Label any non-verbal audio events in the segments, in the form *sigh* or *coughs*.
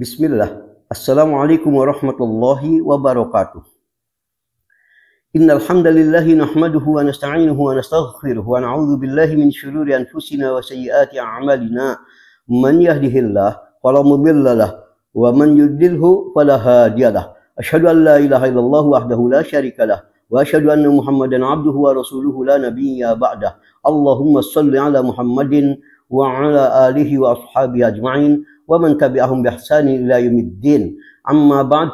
بسم الله السلام عليكم ورحمة الله وبركاته إن الحمد لله نحمده ونستعينه ونستغفره ونعوذ بالله من شرور أنفسنا وسيئات أعمالنا من يهده الله فلا مضل له ومن يضلله فلا هادي له أشهد أن لا إله إلا الله وحده لا شريك له وأشهد أن محمدا عبده ورسوله لا نبي بعده اللهم صل على محمد وعلى آله وأصحابه أجمعين ومن تبعهم بإحسان إلى يوم الدين أما بعد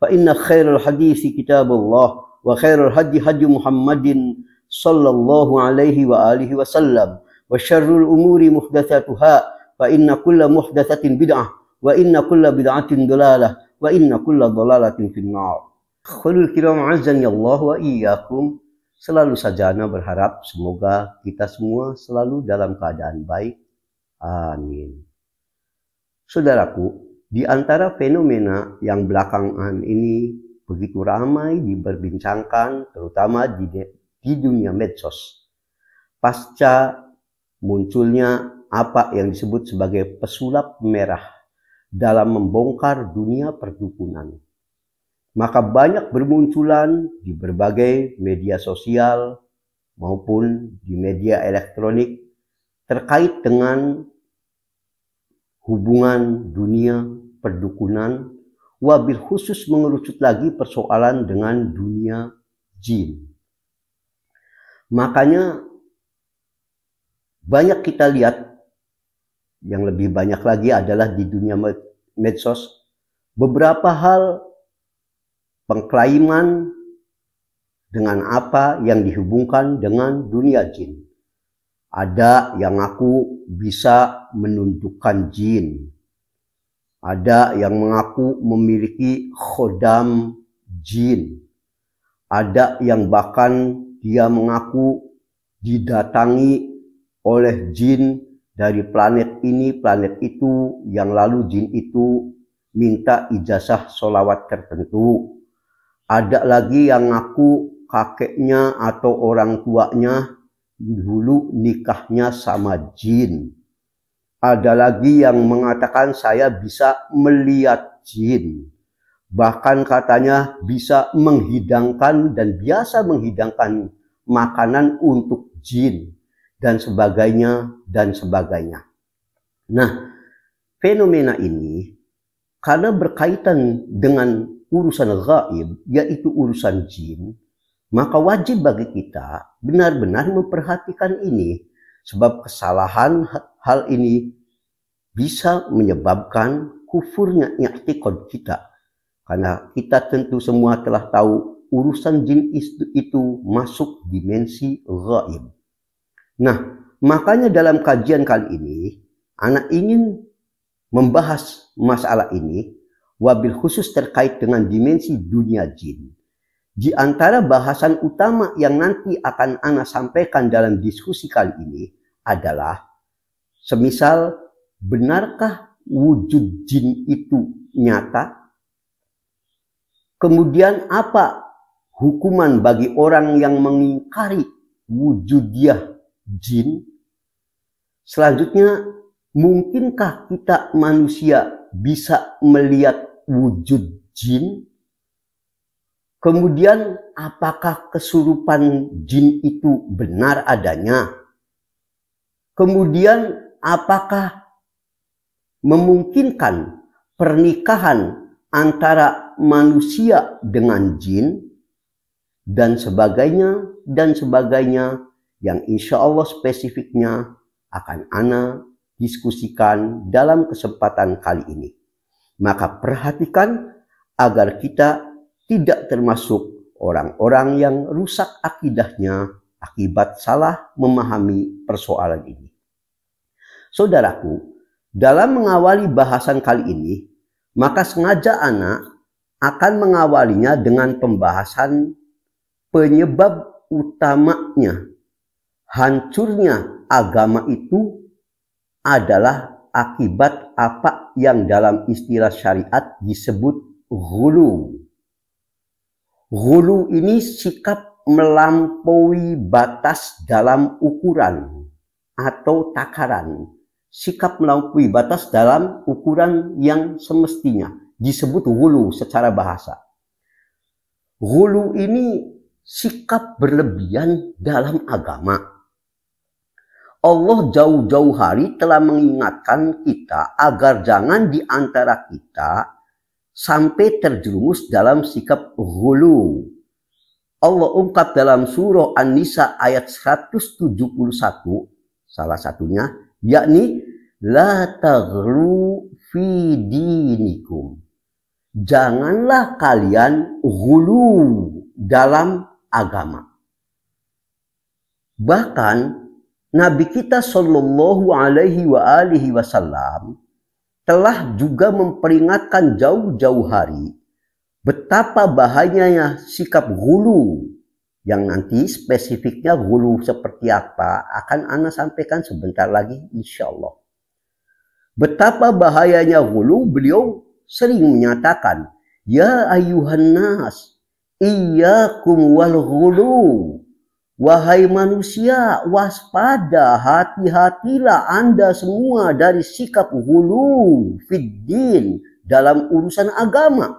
فإن خير الحديث كتاب الله وخير الهدي هدي محمد صلى الله عليه وآله وسلم وشر الأمور محدثاتها فإن كل محدثة بدعة وإن كل بدعة ضلالة وإن كل ضلالة في النار Khulul kiram azan ya Allah selalu sajana berharap semoga kita semua selalu dalam keadaan baik. Amin. Saudaraku, di antara fenomena yang belakangan ini begitu ramai diperbincangkan, terutama di, di dunia medsos, pasca munculnya apa yang disebut sebagai pesulap merah dalam membongkar dunia perdukunan. Maka banyak bermunculan di berbagai media sosial maupun di media elektronik terkait dengan hubungan dunia perdukunan, wabil khusus mengerucut lagi persoalan dengan dunia jin. Makanya banyak kita lihat yang lebih banyak lagi adalah di dunia medsos beberapa hal pengklaiman dengan apa yang dihubungkan dengan dunia jin. Ada yang aku bisa menundukkan jin. Ada yang mengaku memiliki khodam jin. Ada yang bahkan dia mengaku didatangi oleh jin dari planet ini, planet itu, yang lalu jin itu minta ijazah solawat tertentu. Ada lagi yang ngaku kakeknya atau orang tuanya dulu nikahnya sama jin. Ada lagi yang mengatakan saya bisa melihat jin. Bahkan katanya bisa menghidangkan dan biasa menghidangkan makanan untuk jin dan sebagainya dan sebagainya. Nah, fenomena ini karena berkaitan dengan urusan gaib yaitu urusan jin, maka wajib bagi kita benar-benar memperhatikan ini, sebab kesalahan hal ini bisa menyebabkan kufurnya i'tiqad kita. Karena kita tentu semua telah tahu urusan jin itu masuk dimensi gaib. Nah, makanya dalam kajian kali ini, anak ingin membahas masalah ini, wabil khusus terkait dengan dimensi dunia jin. Di antara bahasan utama yang nanti akan Ana sampaikan dalam diskusi kali ini adalah semisal benarkah wujud jin itu nyata? Kemudian apa hukuman bagi orang yang mengingkari wujudiah jin? Selanjutnya, mungkinkah kita manusia bisa melihat wujud jin? Kemudian apakah kesurupan jin itu benar adanya? Kemudian apakah memungkinkan pernikahan antara manusia dengan jin dan sebagainya dan sebagainya yang insya Allah spesifiknya akan Ana diskusikan dalam kesempatan kali ini. Maka perhatikan agar kita tidak termasuk orang-orang yang rusak akidahnya akibat salah memahami persoalan ini. Saudaraku, dalam mengawali bahasan kali ini, maka sengaja anak akan mengawalinya dengan pembahasan penyebab utamanya hancurnya agama itu adalah akibat apa yang dalam istilah syariat disebut hulu Hulu ini sikap melampaui batas dalam ukuran atau takaran. Sikap melampaui batas dalam ukuran yang semestinya disebut hulu secara bahasa. Hulu ini sikap berlebihan dalam agama. Allah jauh-jauh hari telah mengingatkan kita agar jangan di antara kita sampai terjerumus dalam sikap hulu. Allah ungkap dalam surah An-Nisa ayat 171 salah satunya yakni la taghlu fi dinikum. Janganlah kalian hulu dalam agama. Bahkan Nabi kita Shallallahu Alaihi wa alihi Wasallam telah juga memperingatkan jauh-jauh hari betapa bahayanya sikap gulu yang nanti spesifiknya gulu seperti apa akan Anda sampaikan sebentar lagi insya Allah. Betapa bahayanya gulu beliau sering menyatakan Ya ayuhan nas, iyakum wal gulu. Wahai manusia, waspada, hati-hatilah Anda semua dari sikap hulu fiddin dalam urusan agama.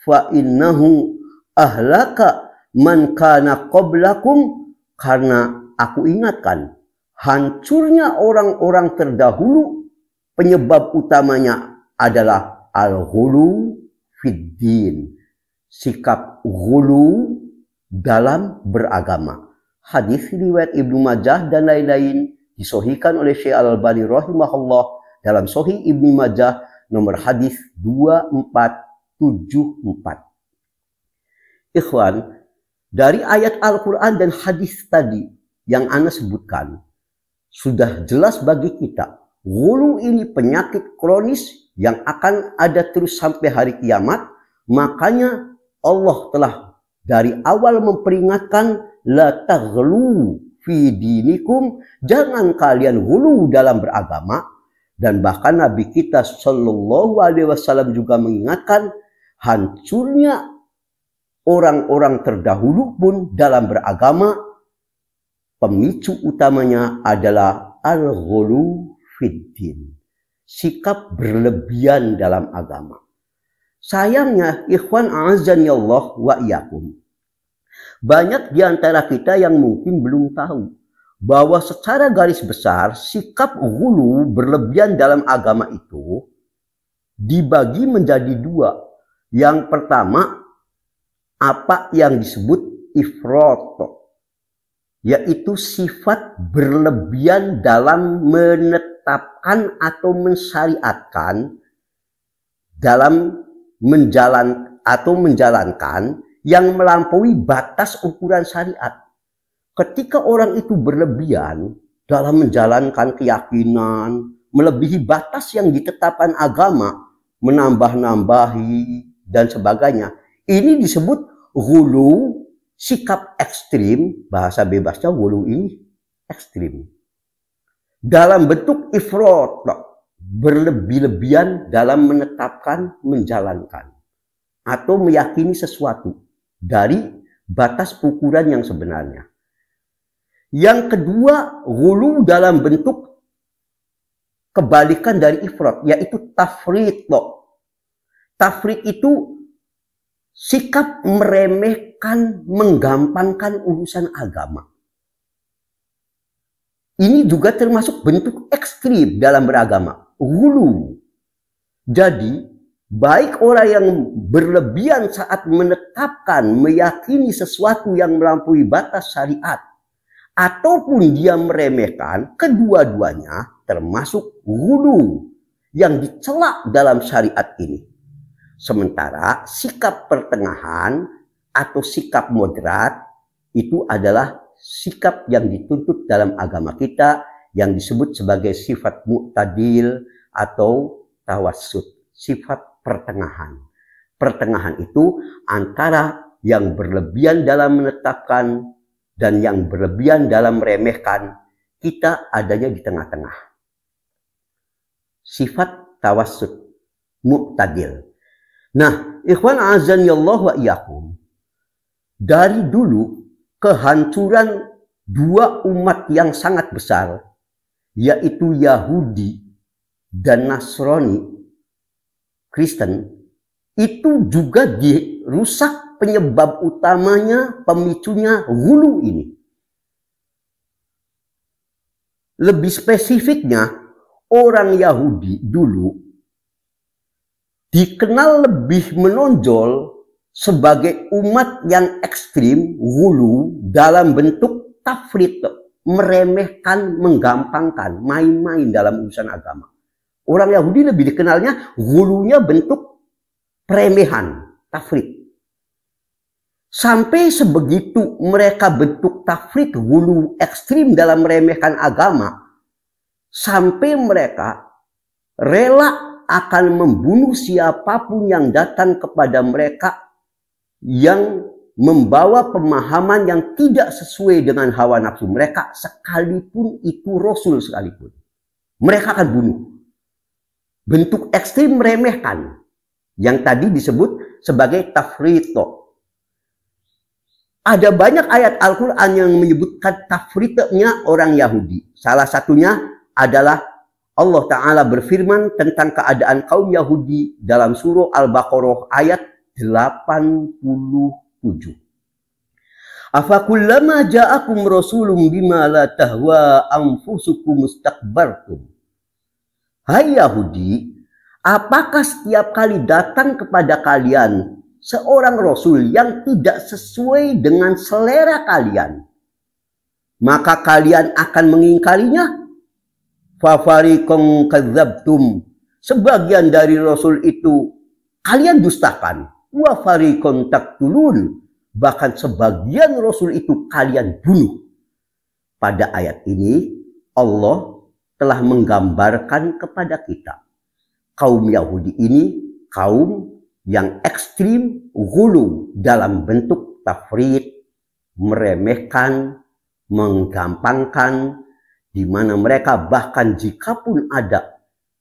Fa innahu ahlaka man kana qablakum karena aku ingatkan hancurnya orang-orang terdahulu penyebab utamanya adalah al-hulu fiddin, sikap hulu dalam beragama hadis riwayat Ibnu Majah dan lain-lain disohikan oleh Syekh Al-Albani rahimahullah dalam Sohi Ibnu Majah nomor hadis 2474. Ikhwan, dari ayat Al-Quran dan hadis tadi yang Anda sebutkan, sudah jelas bagi kita, gulu ini penyakit kronis yang akan ada terus sampai hari kiamat, makanya Allah telah dari awal memperingatkan la taghlu fi dinikum jangan kalian hulu dalam beragama dan bahkan Nabi kita Shallallahu Alaihi Wasallam juga mengingatkan hancurnya orang-orang terdahulu pun dalam beragama pemicu utamanya adalah al-ghulu fiddin sikap berlebihan dalam agama sayangnya ikhwan azan ya Allah wa iyakum banyak di antara kita yang mungkin belum tahu bahwa secara garis besar sikap hulu berlebihan dalam agama itu dibagi menjadi dua. Yang pertama apa yang disebut ifroto yaitu sifat berlebihan dalam menetapkan atau mensyariatkan dalam menjalan atau menjalankan yang melampaui batas ukuran syariat. Ketika orang itu berlebihan dalam menjalankan keyakinan, melebihi batas yang ditetapkan agama, menambah-nambahi, dan sebagainya. Ini disebut gulu sikap ekstrim, bahasa bebasnya gulu ini ekstrim. Dalam bentuk ifrot, berlebih-lebihan dalam menetapkan, menjalankan, atau meyakini sesuatu dari batas ukuran yang sebenarnya. Yang kedua, gulu dalam bentuk kebalikan dari ifrat, yaitu tafrit. Tafrit itu sikap meremehkan, menggampangkan urusan agama. Ini juga termasuk bentuk ekstrim dalam beragama, gulu. Jadi, Baik orang yang berlebihan saat menetapkan, meyakini sesuatu yang melampaui batas syariat, ataupun dia meremehkan, kedua-duanya termasuk gulu yang dicelak dalam syariat ini. Sementara sikap pertengahan atau sikap moderat itu adalah sikap yang dituntut dalam agama kita yang disebut sebagai sifat mu'tadil atau tawasud, sifat pertengahan. Pertengahan itu antara yang berlebihan dalam menetapkan dan yang berlebihan dalam meremehkan, kita adanya di tengah-tengah. Sifat tawasud, muktadil. Nah, ikhwan azan ya Allah wa iyakum. Dari dulu kehancuran dua umat yang sangat besar yaitu Yahudi dan Nasrani Kristen itu juga dirusak penyebab utamanya pemicunya hulu ini. Lebih spesifiknya orang Yahudi dulu dikenal lebih menonjol sebagai umat yang ekstrim, hulu dalam bentuk tafrit, meremehkan, menggampangkan, main-main dalam urusan agama. Orang Yahudi lebih dikenalnya gulunya bentuk peremehan, tafrid. Sampai sebegitu mereka bentuk tafrid gulu ekstrim dalam meremehkan agama, sampai mereka rela akan membunuh siapapun yang datang kepada mereka yang membawa pemahaman yang tidak sesuai dengan hawa nafsu mereka sekalipun itu rasul sekalipun. Mereka akan bunuh bentuk ekstrim meremehkan yang tadi disebut sebagai tafrito. Ada banyak ayat Al-Quran yang menyebutkan tafritnya orang Yahudi. Salah satunya adalah Allah Ta'ala berfirman tentang keadaan kaum Yahudi dalam surah Al-Baqarah ayat 87. Afakullama ja'akum rasulum bima la tahwa anfusukum mustakbartum Hai Yahudi, apakah setiap kali datang kepada kalian seorang rasul yang tidak sesuai dengan selera kalian, maka kalian akan mengingkarinya? Fafarikong kezabtum. Sebagian dari rasul itu kalian dustakan. Wafarikong taktulun. Bahkan sebagian rasul itu kalian bunuh. Pada ayat ini Allah telah menggambarkan kepada kita kaum Yahudi ini kaum yang ekstrim gulu dalam bentuk tafrid, meremehkan, menggampangkan, di mana mereka bahkan jikapun ada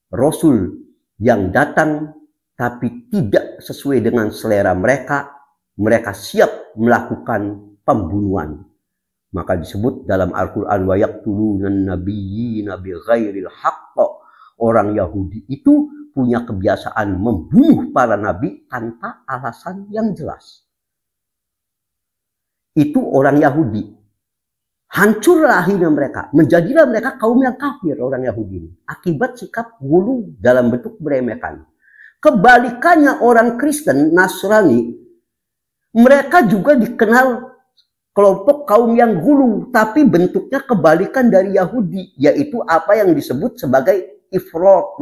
Rasul yang datang tapi tidak sesuai dengan selera mereka, mereka siap melakukan pembunuhan maka disebut dalam Al-Quran wa nabi nabi bighairil haqq. Orang Yahudi itu punya kebiasaan membunuh para nabi tanpa alasan yang jelas. Itu orang Yahudi. Hancurlah akhirnya mereka. Menjadilah mereka kaum yang kafir orang Yahudi Akibat sikap gulu dalam bentuk meremehkan. Kebalikannya orang Kristen, Nasrani, mereka juga dikenal kelompok kaum yang gulu tapi bentuknya kebalikan dari Yahudi, yaitu apa yang disebut sebagai ifrot.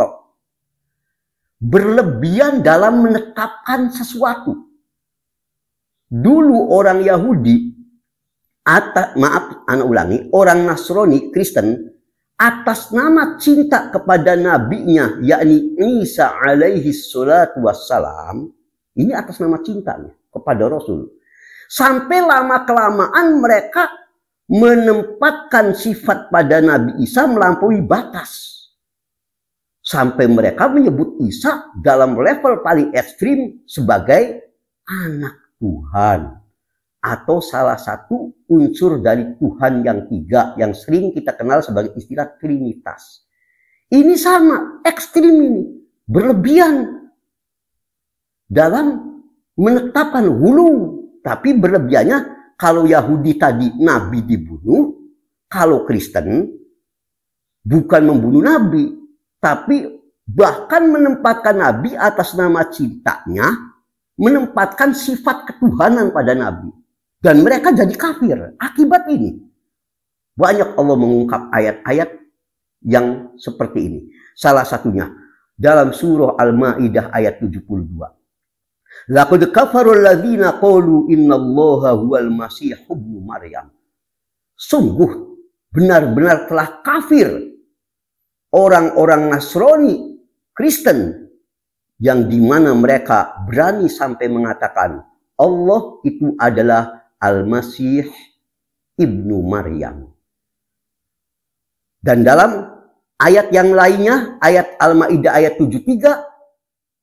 Berlebihan dalam menetapkan sesuatu. Dulu orang Yahudi, atas, maaf, anak ulangi, orang Nasrani, Kristen, atas nama cinta kepada nabinya yakni Isa alaihi salatu wassalam ini atas nama cintanya kepada Rasul Sampai lama-kelamaan mereka menempatkan sifat pada Nabi Isa melampaui batas. Sampai mereka menyebut Isa dalam level paling ekstrim sebagai anak Tuhan. Atau salah satu unsur dari Tuhan yang tiga yang sering kita kenal sebagai istilah Trinitas. Ini sama, ekstrim ini. Berlebihan dalam menetapkan hulu tapi berlebihannya kalau Yahudi tadi nabi dibunuh, kalau Kristen bukan membunuh nabi, tapi bahkan menempatkan nabi atas nama cintanya, menempatkan sifat ketuhanan pada nabi. Dan mereka jadi kafir akibat ini. Banyak Allah mengungkap ayat-ayat yang seperti ini. Salah satunya dalam surah Al-Maidah ayat 72. Laqad kafarul ladzina qalu innallaha huwal masih ibnu Maryam. Sungguh benar-benar telah kafir orang-orang Nasrani Kristen yang di mana mereka berani sampai mengatakan Allah itu adalah Al-Masih Ibnu Maryam. Dan dalam ayat yang lainnya, ayat Al-Ma'idah ayat 73,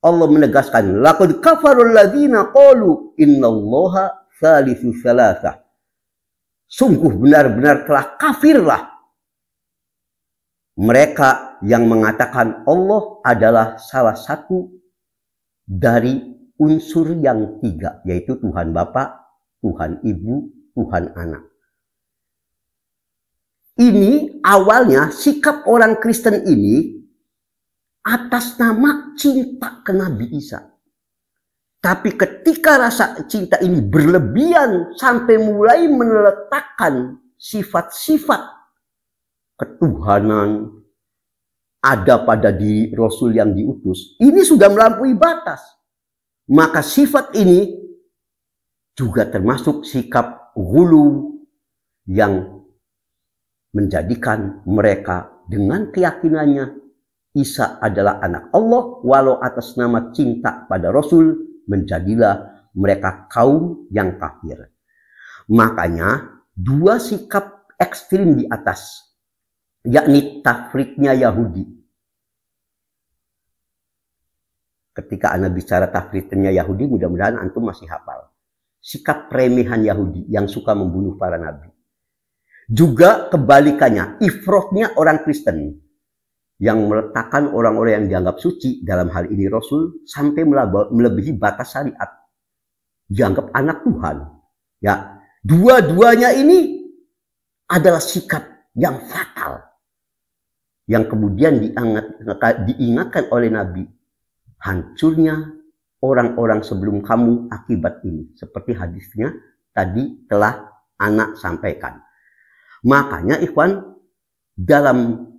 Allah menegaskan, "Laqad kafarul ladzina qalu innallaha thalithu salasah." Sungguh benar-benar telah kafirlah mereka yang mengatakan Allah adalah salah satu dari unsur yang tiga, yaitu Tuhan Bapa, Tuhan Ibu, Tuhan Anak. Ini awalnya sikap orang Kristen ini atas nama cinta ke Nabi Isa. Tapi ketika rasa cinta ini berlebihan sampai mulai meletakkan sifat-sifat ketuhanan ada pada diri Rasul yang diutus, ini sudah melampaui batas. Maka sifat ini juga termasuk sikap gulu yang menjadikan mereka dengan keyakinannya Isa adalah anak Allah, walau atas nama cinta pada Rasul, menjadilah mereka kaum yang kafir. Makanya, dua sikap ekstrim di atas, yakni tafriknya Yahudi. Ketika Anda bicara tafriknya Yahudi, mudah-mudahan Antum masih hafal. Sikap remehan Yahudi yang suka membunuh para nabi. Juga kebalikannya, ifrohnya orang Kristen yang meletakkan orang-orang yang dianggap suci dalam hal ini Rasul sampai melebihi batas syariat dianggap anak Tuhan ya dua-duanya ini adalah sikap yang fatal yang kemudian diangat, diingatkan oleh Nabi hancurnya orang-orang sebelum kamu akibat ini seperti hadisnya tadi telah anak sampaikan makanya Ikhwan dalam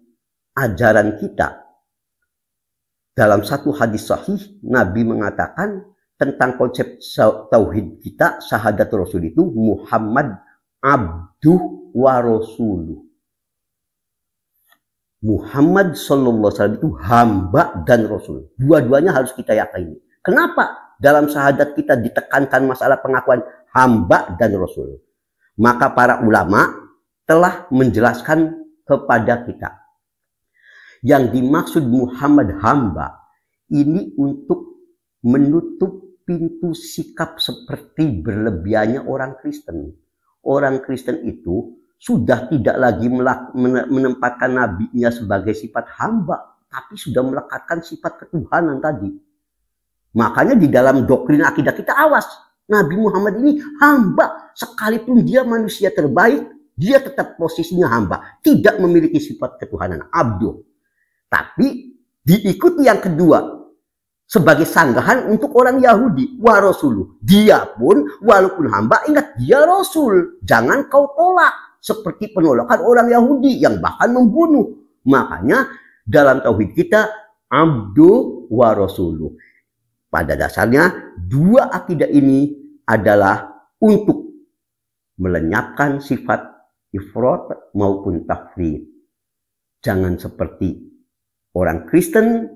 ajaran kita. Dalam satu hadis sahih, Nabi mengatakan tentang konsep tauhid kita, sahadat Rasul itu Muhammad abduh wa rasuluh. Muhammad Shallallahu Alaihi itu hamba dan Rasul. Dua-duanya harus kita yakini. Kenapa dalam sahadat kita ditekankan masalah pengakuan hamba dan Rasul? Maka para ulama telah menjelaskan kepada kita yang dimaksud Muhammad hamba ini untuk menutup pintu sikap seperti berlebihannya orang Kristen. Orang Kristen itu sudah tidak lagi menempatkan nabinya sebagai sifat hamba, tapi sudah melekatkan sifat ketuhanan tadi. Makanya di dalam doktrin akidah kita awas, Nabi Muhammad ini hamba, sekalipun dia manusia terbaik, dia tetap posisinya hamba, tidak memiliki sifat ketuhanan, abdul. Tapi diikuti yang kedua sebagai sanggahan untuk orang Yahudi wa rasuluh. Dia pun walaupun hamba ingat dia rasul. Jangan kau tolak seperti penolakan orang Yahudi yang bahkan membunuh. Makanya dalam tauhid kita abdu wa rasuluh. Pada dasarnya dua akidah ini adalah untuk melenyapkan sifat ifrat maupun tafrid. Jangan seperti orang Kristen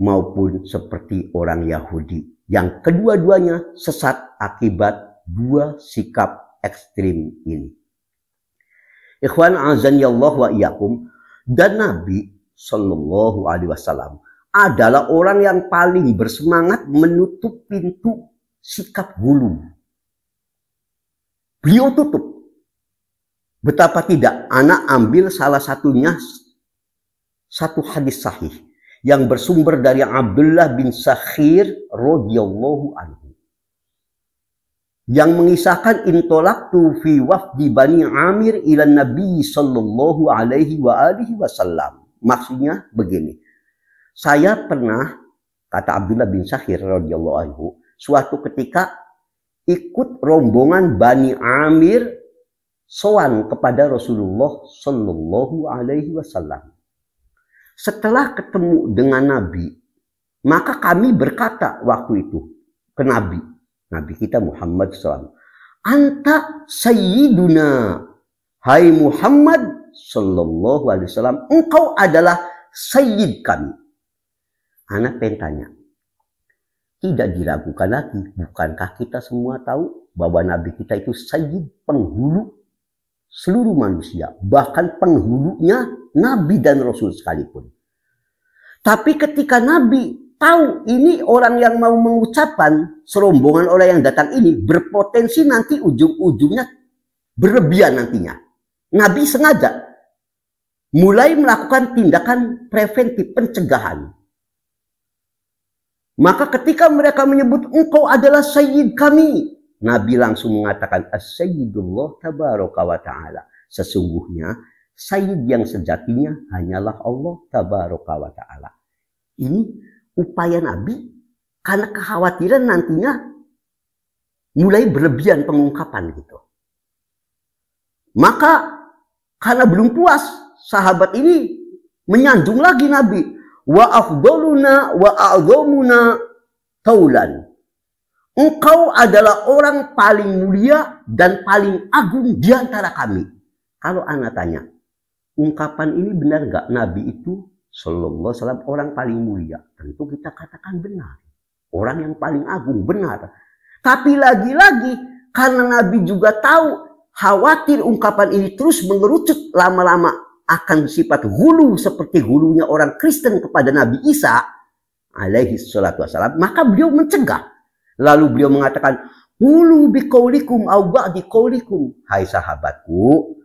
maupun seperti orang Yahudi yang kedua-duanya sesat akibat dua sikap ekstrim ini. Ikhwan azan ya Allah wa iyakum dan Nabi Shallallahu Alaihi Wasallam adalah orang yang paling bersemangat menutup pintu sikap hulu. Beliau tutup. Betapa tidak anak ambil salah satunya satu hadis sahih yang bersumber dari Abdullah bin Sakhir radhiyallahu anhu yang mengisahkan intolaktu fi wafdi Bani Amir ila Nabi sallallahu alaihi wa alihi wasallam. Maksudnya begini. Saya pernah kata Abdullah bin Sakhir radhiyallahu anhu, suatu ketika ikut rombongan Bani Amir sowan kepada Rasulullah sallallahu alaihi wasallam setelah ketemu dengan Nabi, maka kami berkata waktu itu ke Nabi, Nabi kita Muhammad SAW, Anta Sayyiduna, Hai Muhammad Sallallahu Alaihi Wasallam, engkau adalah Sayyid kami. Anak pentanya tidak diragukan lagi, bukankah kita semua tahu bahwa Nabi kita itu Sayyid penghulu seluruh manusia, bahkan penghulunya nabi dan rasul sekalipun. Tapi ketika nabi tahu ini orang yang mau mengucapkan serombongan orang yang datang ini berpotensi nanti ujung-ujungnya berlebihan nantinya. Nabi sengaja mulai melakukan tindakan preventif pencegahan. Maka ketika mereka menyebut engkau adalah sayyid kami, Nabi langsung mengatakan as-sayyidullah tabaraka wa ta'ala. Sesungguhnya Sayyid yang sejatinya hanyalah Allah Tabaraka wa Ta'ala. Ini upaya Nabi karena kekhawatiran nantinya mulai berlebihan pengungkapan gitu. Maka karena belum puas sahabat ini menyanjung lagi Nabi wa afdoluna wa a'zamuna taulan. Engkau adalah orang paling mulia dan paling agung di antara kami. Kalau anak tanya, ungkapan ini benar nggak Nabi itu Shallallahu salam orang paling mulia tentu kita katakan benar orang yang paling agung benar tapi lagi-lagi karena Nabi juga tahu khawatir ungkapan ini terus mengerucut lama-lama akan sifat hulu seperti hulunya orang Kristen kepada Nabi Isa alaihi salatu wassalam maka beliau mencegah lalu beliau mengatakan hulu biqaulikum au ba'di qaulikum hai sahabatku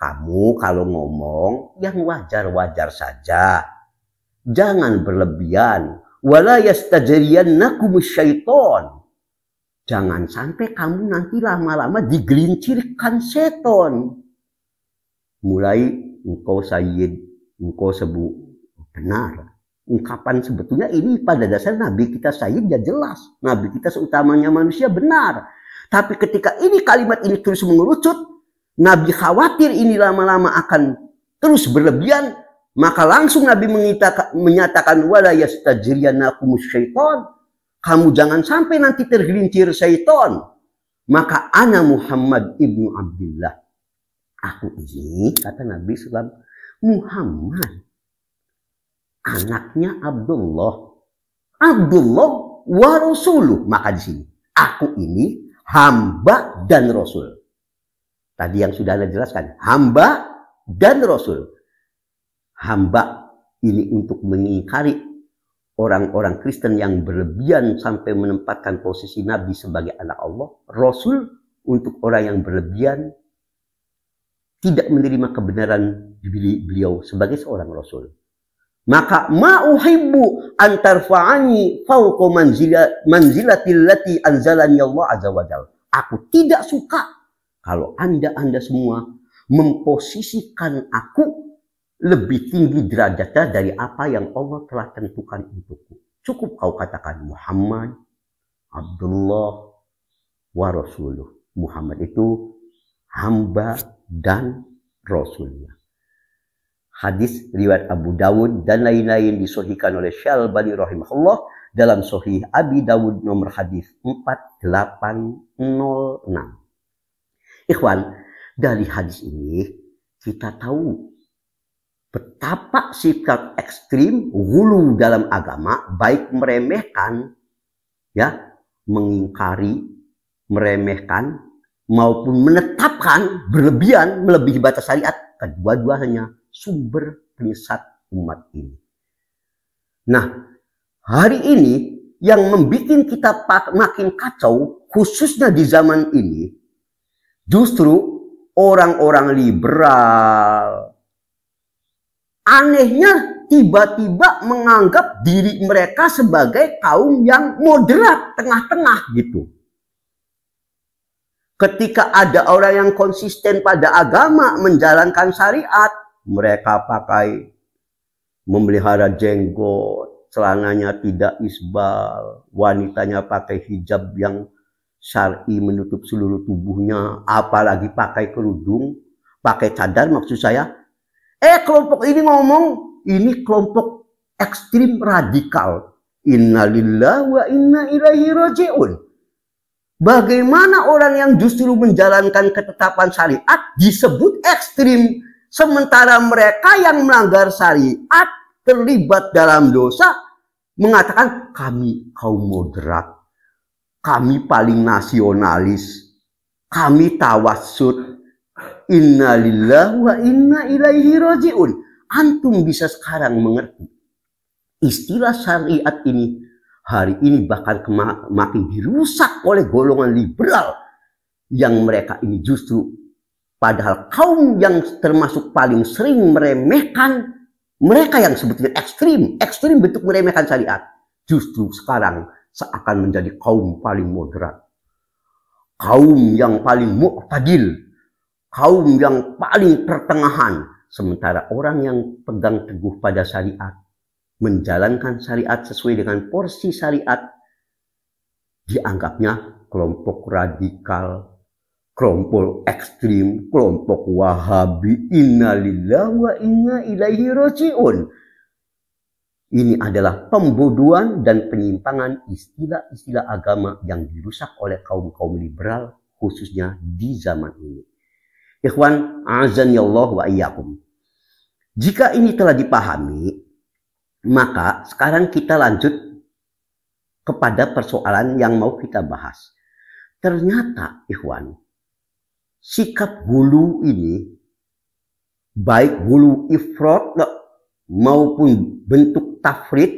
kamu kalau ngomong yang wajar-wajar saja. Jangan berlebihan. Wala yastajriyannakum syaiton. Jangan sampai kamu nanti lama-lama digelincirkan seton. Mulai engkau sayyid, engkau sebu. Benar. Ungkapan sebetulnya ini pada dasar Nabi kita sayyid ya jelas. Nabi kita seutamanya manusia benar. Tapi ketika ini kalimat ini terus mengerucut, Nabi khawatir ini lama-lama akan terus berlebihan, maka langsung Nabi menyatakan wala yastajriyanakumus syaiton. Kamu jangan sampai nanti tergelincir syaiton. Maka ana Muhammad ibnu Abdullah. Aku ini, kata Nabi SAW, Muhammad. Anaknya Abdullah. Abdullah wa Rasuluh. Maka di sini, aku ini hamba dan Rasul. Tadi yang sudah Anda jelaskan, hamba dan rasul. Hamba ini untuk mengingkari orang-orang Kristen yang berlebihan sampai menempatkan posisi Nabi sebagai anak Allah. Rasul untuk orang yang berlebihan tidak menerima kebenaran beliau sebagai seorang Rasul. Maka ma'uhibbu antarfa'ani fauqa manzila, manzilatil lati anzalani Allah azza Aku tidak suka kalau Anda-Anda semua memposisikan aku lebih tinggi derajatnya dari apa yang Allah telah tentukan untukku. Cukup kau katakan Muhammad, Abdullah, wa Rasuluh. Muhammad itu hamba dan Rasulnya. Hadis riwayat Abu Dawud dan lain-lain disohikan oleh Syal Bani rahimahullah dalam sohih Abi Dawud nomor hadis 4806. Ikhwan, dari hadis ini kita tahu betapa sikap ekstrim gulu dalam agama baik meremehkan ya mengingkari meremehkan maupun menetapkan berlebihan melebihi batas syariat kedua-duanya sumber penyesat umat ini. Nah, hari ini yang membuat kita makin kacau khususnya di zaman ini Justru orang-orang liberal anehnya tiba-tiba menganggap diri mereka sebagai kaum yang moderat tengah-tengah gitu. Ketika ada orang yang konsisten pada agama menjalankan syariat, mereka pakai memelihara jenggot, celananya tidak isbal, wanitanya pakai hijab yang syari menutup seluruh tubuhnya, apalagi pakai kerudung, pakai cadar maksud saya. Eh kelompok ini ngomong, ini kelompok ekstrim radikal. Innalillah wa inna ilaihi roji'un. Bagaimana orang yang justru menjalankan ketetapan syariat disebut ekstrim, sementara mereka yang melanggar syariat terlibat dalam dosa mengatakan kami kaum moderat kami paling nasionalis, kami tawasud. Inna lillahi wa inna ilaihi rojiun. Antum bisa sekarang mengerti istilah syariat ini hari ini bahkan makin dirusak oleh golongan liberal yang mereka ini justru padahal kaum yang termasuk paling sering meremehkan mereka yang sebetulnya ekstrim, ekstrim bentuk meremehkan syariat. Justru sekarang seakan menjadi kaum paling moderat. Kaum yang paling mu'tadil. Kaum yang paling pertengahan. Sementara orang yang pegang teguh pada syariat, menjalankan syariat sesuai dengan porsi syariat, dianggapnya kelompok radikal, kelompok ekstrim, kelompok wahabi, innalillahi wa inna ilaihi roji'un. Ini adalah pembodohan dan penyimpangan istilah-istilah agama yang dirusak oleh kaum-kaum liberal khususnya di zaman ini. Ikhwan, azan ya Allah wa iyyakum. Jika ini telah dipahami, maka sekarang kita lanjut kepada persoalan yang mau kita bahas. Ternyata, ikhwan, sikap hulu ini, baik hulu ifrat maupun bentuk tafrit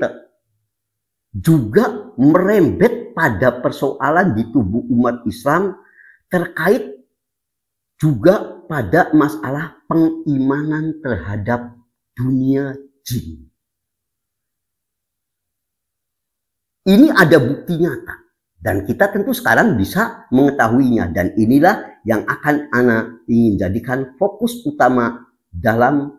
juga merembet pada persoalan di tubuh umat Islam terkait juga pada masalah pengimanan terhadap dunia jin. Ini ada bukti nyata dan kita tentu sekarang bisa mengetahuinya dan inilah yang akan Ana ingin jadikan fokus utama dalam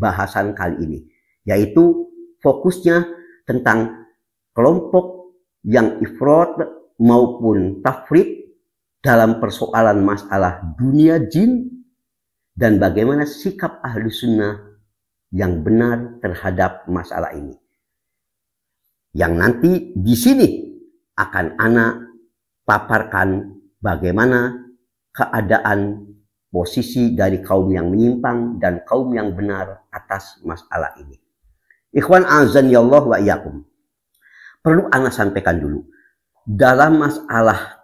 bahasan kali ini yaitu fokusnya tentang kelompok yang ifrod maupun tafrid dalam persoalan masalah dunia jin dan bagaimana sikap ahli sunnah yang benar terhadap masalah ini. Yang nanti di sini akan ana paparkan bagaimana keadaan posisi dari kaum yang menyimpang dan kaum yang benar atas masalah ini. Ikhwan azan ya Allah wa iyakum. Perlu anak sampaikan dulu. Dalam masalah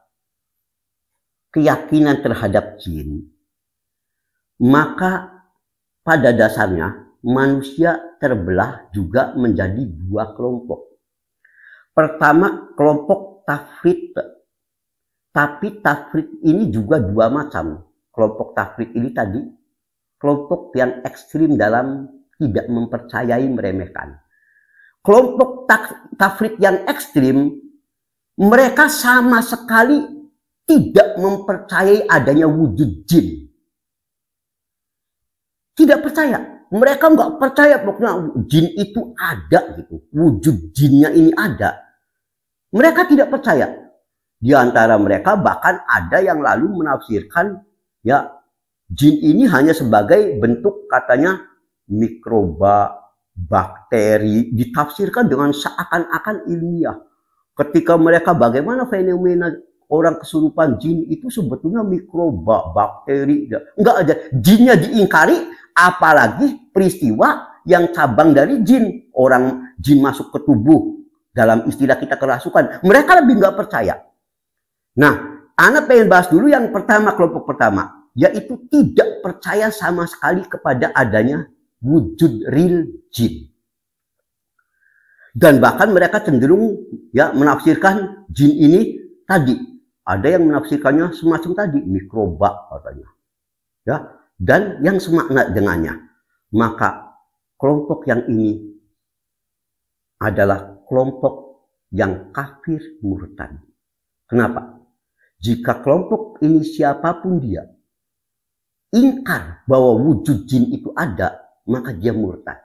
keyakinan terhadap jin, maka pada dasarnya manusia terbelah juga menjadi dua kelompok. Pertama, kelompok tafrid. Tapi tafrid ini juga dua macam. Kelompok tafrid ini tadi kelompok yang ekstrim dalam tidak mempercayai meremehkan. Kelompok tafrid yang ekstrim, mereka sama sekali tidak mempercayai adanya wujud jin. Tidak percaya. Mereka nggak percaya pokoknya jin itu ada gitu. Wujud jinnya ini ada. Mereka tidak percaya. Di antara mereka bahkan ada yang lalu menafsirkan ya jin ini hanya sebagai bentuk katanya mikroba, bakteri ditafsirkan dengan seakan-akan ilmiah. Ketika mereka bagaimana fenomena orang kesurupan jin itu sebetulnya mikroba, bakteri, enggak ada jinnya diingkari, apalagi peristiwa yang cabang dari jin, orang jin masuk ke tubuh dalam istilah kita kerasukan, mereka lebih enggak percaya. Nah, anak pengen bahas dulu yang pertama kelompok pertama, yaitu tidak percaya sama sekali kepada adanya wujud real jin. Dan bahkan mereka cenderung ya menafsirkan jin ini tadi. Ada yang menafsirkannya semacam tadi, mikroba katanya. Ya, dan yang semakna dengannya. Maka kelompok yang ini adalah kelompok yang kafir murtad. Kenapa? Jika kelompok ini siapapun dia ingkar bahwa wujud jin itu ada, maka dia murtad.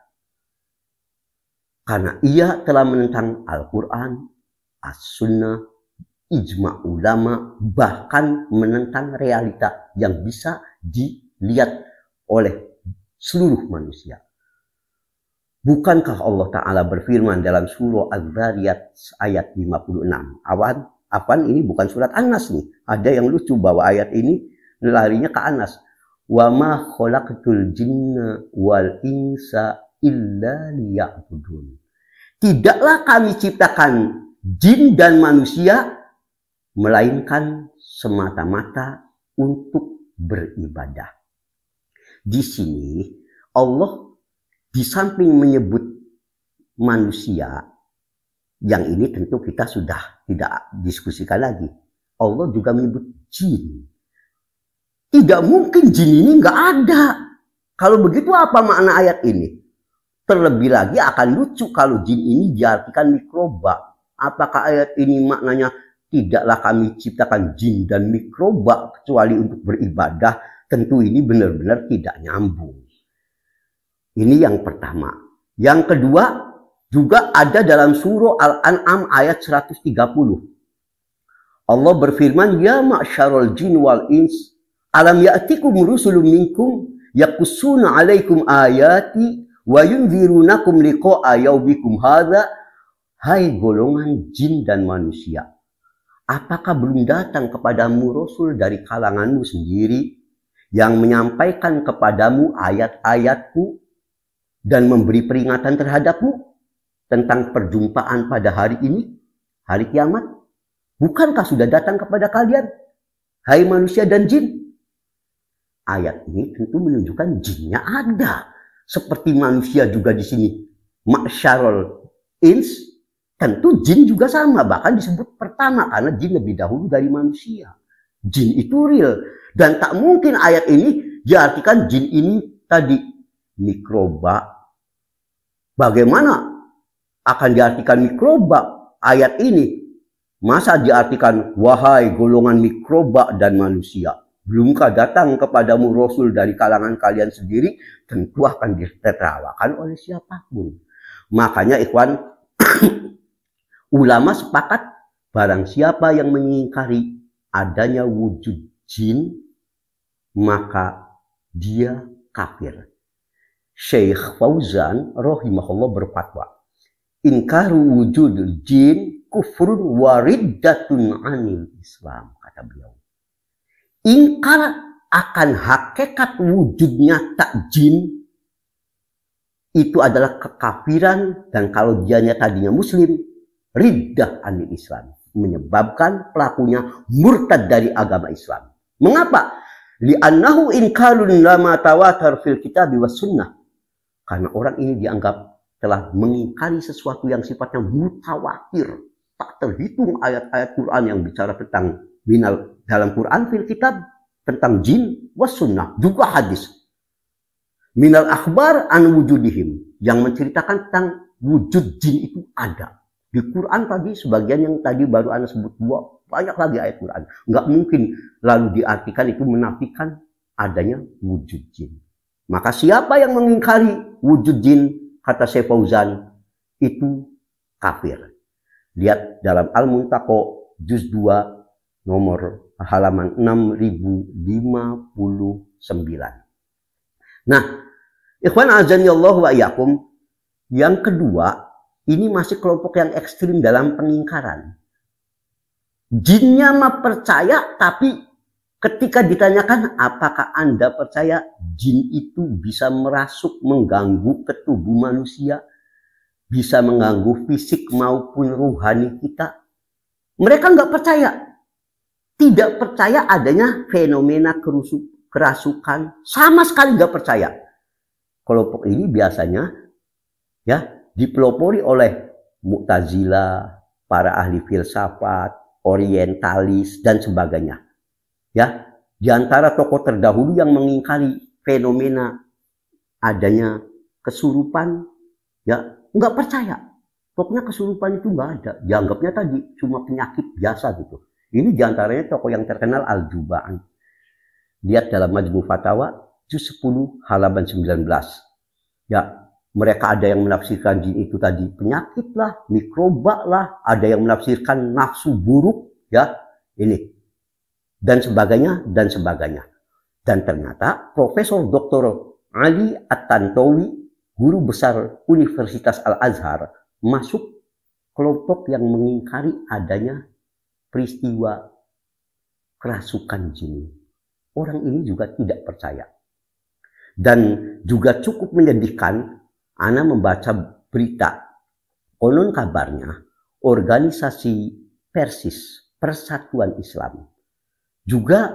Karena ia telah menentang Al-Quran, As-Sunnah, Ijma ulama, bahkan menentang realita yang bisa dilihat oleh seluruh manusia. Bukankah Allah Ta'ala berfirman dalam surah Al-Dhariyat ayat 56? Awan, apaan ini bukan surat Anas nih. Ada yang lucu bahwa ayat ini larinya ke Anas wa ma khalaqtul jinna wal insa illa liya'budun. Tidaklah kami ciptakan jin dan manusia melainkan semata-mata untuk beribadah. Di sini Allah di samping menyebut manusia yang ini tentu kita sudah tidak diskusikan lagi. Allah juga menyebut jin. Tidak mungkin jin ini nggak ada. Kalau begitu apa makna ayat ini? Terlebih lagi akan lucu kalau jin ini diartikan mikroba. Apakah ayat ini maknanya tidaklah kami ciptakan jin dan mikroba kecuali untuk beribadah? Tentu ini benar-benar tidak nyambung. Ini yang pertama. Yang kedua juga ada dalam surah Al-An'am ayat 130. Allah berfirman, "Ya ma'asyarul jin wal ins Alam ya'tikum rusulun minkum yaqussuna 'alaikum ayati wa yunzirunakum liqa'a yaumikum hadza hai golongan jin dan manusia apakah belum datang kepadamu rasul dari kalanganmu sendiri yang menyampaikan kepadamu ayat-ayatku dan memberi peringatan terhadapmu tentang perjumpaan pada hari ini hari kiamat bukankah sudah datang kepada kalian hai manusia dan jin ayat ini tentu menunjukkan jinnya ada. Seperti manusia juga di sini. Masyarul ins, tentu jin juga sama. Bahkan disebut pertama karena jin lebih dahulu dari manusia. Jin itu real. Dan tak mungkin ayat ini diartikan jin ini tadi mikroba. Bagaimana akan diartikan mikroba ayat ini? Masa diartikan wahai golongan mikroba dan manusia? Belumkah datang kepadamu Rasul dari kalangan kalian sendiri, tentu akan ditertawakan oleh siapapun. Makanya ikhwan, *coughs* ulama sepakat barang siapa yang mengingkari adanya wujud jin, maka dia kafir. Syekh Fauzan rahimahullah berfatwa, Inkaru wujud jin kufrun wariddatun anil Islam, kata beliau ingkar akan hakikat wujudnya tak jin itu adalah kekafiran dan kalau dianya tadinya muslim ridah anil Islam menyebabkan pelakunya murtad dari agama Islam. Mengapa? Li'annahu inkarun lama tawatar fil kitab wa sunnah. Karena orang ini dianggap telah mengingkari sesuatu yang sifatnya mutawatir, tak terhitung ayat-ayat Quran yang bicara tentang Minal dalam Quran fil kitab tentang jin was sunnah juga hadis minal akhbar an wujudihim yang menceritakan tentang wujud jin itu ada di Quran tadi sebagian yang tadi baru anda sebut dua banyak lagi ayat Quran nggak mungkin lalu diartikan itu menafikan adanya wujud jin maka siapa yang mengingkari wujud jin kata Syekh Fauzan itu kafir lihat dalam Al-Muntaqo juz 2 nomor halaman 6059. Nah, ikhwan azan Allah wa yakum, yang kedua, ini masih kelompok yang ekstrim dalam peningkaran. Jinnya mah percaya, tapi ketika ditanyakan apakah Anda percaya jin itu bisa merasuk mengganggu ke manusia, bisa mengganggu fisik maupun ruhani kita, mereka nggak percaya tidak percaya adanya fenomena kerusuk, kerasukan, sama sekali nggak percaya. Kelompok ini biasanya ya dipelopori oleh Mu'tazila, para ahli filsafat, orientalis dan sebagainya. Ya, di antara tokoh terdahulu yang mengingkari fenomena adanya kesurupan, ya nggak percaya. Pokoknya kesurupan itu nggak ada. Dianggapnya tadi cuma penyakit biasa gitu. Ini diantaranya toko yang terkenal Al-Juba'an. Lihat dalam Majmu Fatawa, juz 10, halaman 19. Ya, mereka ada yang menafsirkan jin itu tadi penyakit lah, mikroba lah, ada yang menafsirkan nafsu buruk, ya, ini. Dan sebagainya, dan sebagainya. Dan ternyata Profesor Dr. Ali At-Tantowi, guru besar Universitas Al-Azhar, masuk kelompok yang mengingkari adanya peristiwa kerasukan jin. Orang ini juga tidak percaya. Dan juga cukup menyedihkan, Ana membaca berita. Konon kabarnya, organisasi Persis, Persatuan Islam, juga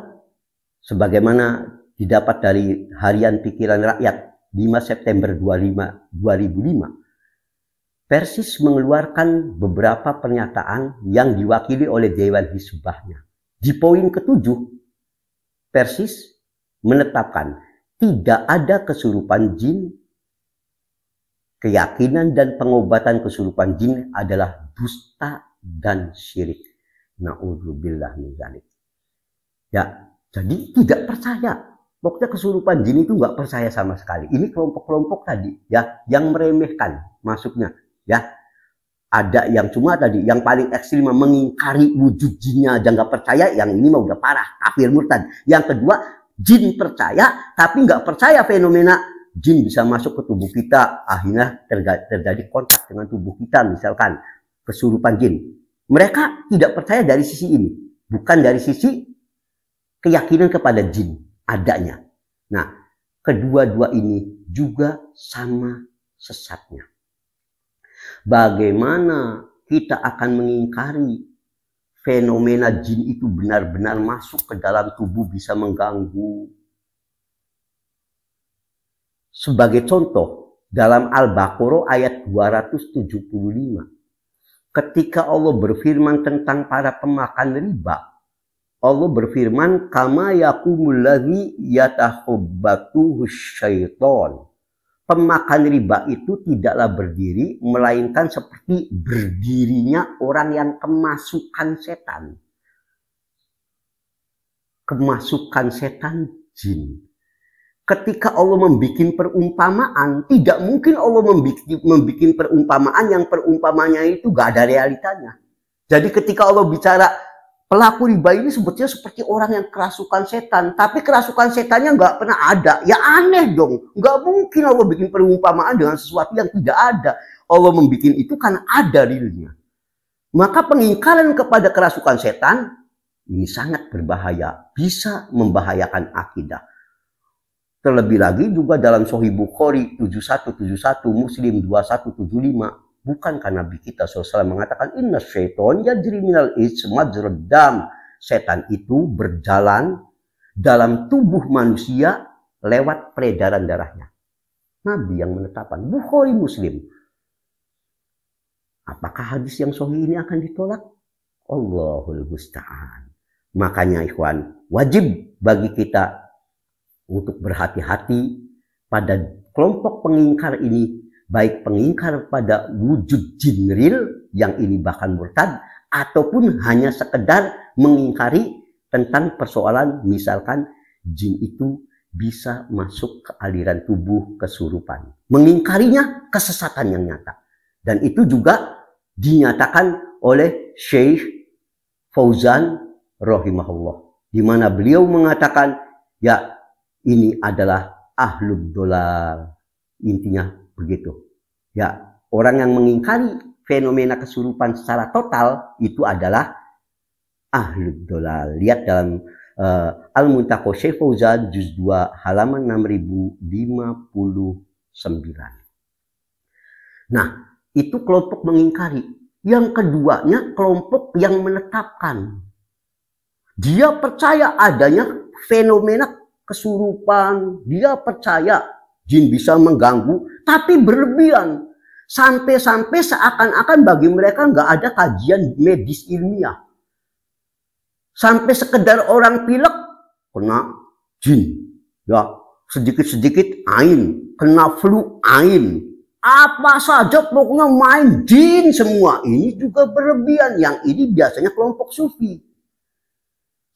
sebagaimana didapat dari harian pikiran rakyat 5 September 25, 2005, Persis mengeluarkan beberapa pernyataan yang diwakili oleh Dewan Hisbahnya. Di poin ketujuh, Persis menetapkan tidak ada kesurupan jin. Keyakinan dan pengobatan kesurupan jin adalah dusta dan syirik. Na'udzubillah minzalik. Ya, jadi tidak percaya Pokoknya kesurupan jin itu nggak percaya sama sekali. Ini kelompok-kelompok tadi ya yang meremehkan masuknya ya ada yang cuma tadi yang paling ekstrim mengingkari wujud jinnya aja nggak percaya yang ini mah udah parah kafir murtad yang kedua jin percaya tapi nggak percaya fenomena jin bisa masuk ke tubuh kita akhirnya terjadi kontak dengan tubuh kita misalkan kesurupan jin mereka tidak percaya dari sisi ini bukan dari sisi keyakinan kepada jin adanya nah kedua-dua ini juga sama sesatnya Bagaimana kita akan mengingkari fenomena jin itu benar-benar masuk ke dalam tubuh bisa mengganggu. Sebagai contoh, dalam Al-Baqarah ayat 275, ketika Allah berfirman tentang para pemakan riba, Allah berfirman kama yakumul ladzi yatahubbatuhu syaitan pemakan riba itu tidaklah berdiri melainkan seperti berdirinya orang yang kemasukan setan. Kemasukan setan jin. Ketika Allah membuat perumpamaan, tidak mungkin Allah membuat perumpamaan yang perumpamanya itu gak ada realitanya. Jadi ketika Allah bicara Pelaku riba ini sebetulnya seperti orang yang kerasukan setan, tapi kerasukan setannya nggak pernah ada. Ya aneh dong, nggak mungkin Allah bikin perumpamaan dengan sesuatu yang tidak ada. Allah membuat itu karena ada dirinya. Maka pengingkaran kepada kerasukan setan ini sangat berbahaya, bisa membahayakan akidah. Terlebih lagi juga dalam Sahih Bukhari 7171, Muslim 2175, Bukankah Nabi kita SAW mengatakan inna syaiton ya minal ismad Setan itu berjalan dalam tubuh manusia lewat peredaran darahnya. Nabi yang menetapkan Bukhari Muslim. Apakah hadis yang sahih ini akan ditolak? Allahul musta'an. Makanya ikhwan, wajib bagi kita untuk berhati-hati pada kelompok pengingkar ini baik pengingkar pada wujud jin real yang ini bahkan murtad ataupun hanya sekedar mengingkari tentang persoalan misalkan jin itu bisa masuk ke aliran tubuh kesurupan. Mengingkarinya kesesatan yang nyata. Dan itu juga dinyatakan oleh Syekh Fauzan rahimahullah. Di mana beliau mengatakan, ya ini adalah ahlul dolar. Intinya Begitu. Ya, orang yang mengingkari fenomena kesurupan secara total itu adalah ahli dolal. Lihat dalam uh, Al-Muntaqo Syekh Fauzan juz 2 halaman 6059. Nah, itu kelompok mengingkari. Yang keduanya kelompok yang menetapkan. Dia percaya adanya fenomena kesurupan. Dia percaya Jin bisa mengganggu, tapi berlebihan. Sampai-sampai seakan-akan bagi mereka nggak ada kajian medis ilmiah. Sampai sekedar orang pilek, kena jin. Ya, sedikit-sedikit ain, kena flu ain. Apa saja pokoknya main jin semua. Ini juga berlebihan. Yang ini biasanya kelompok sufi.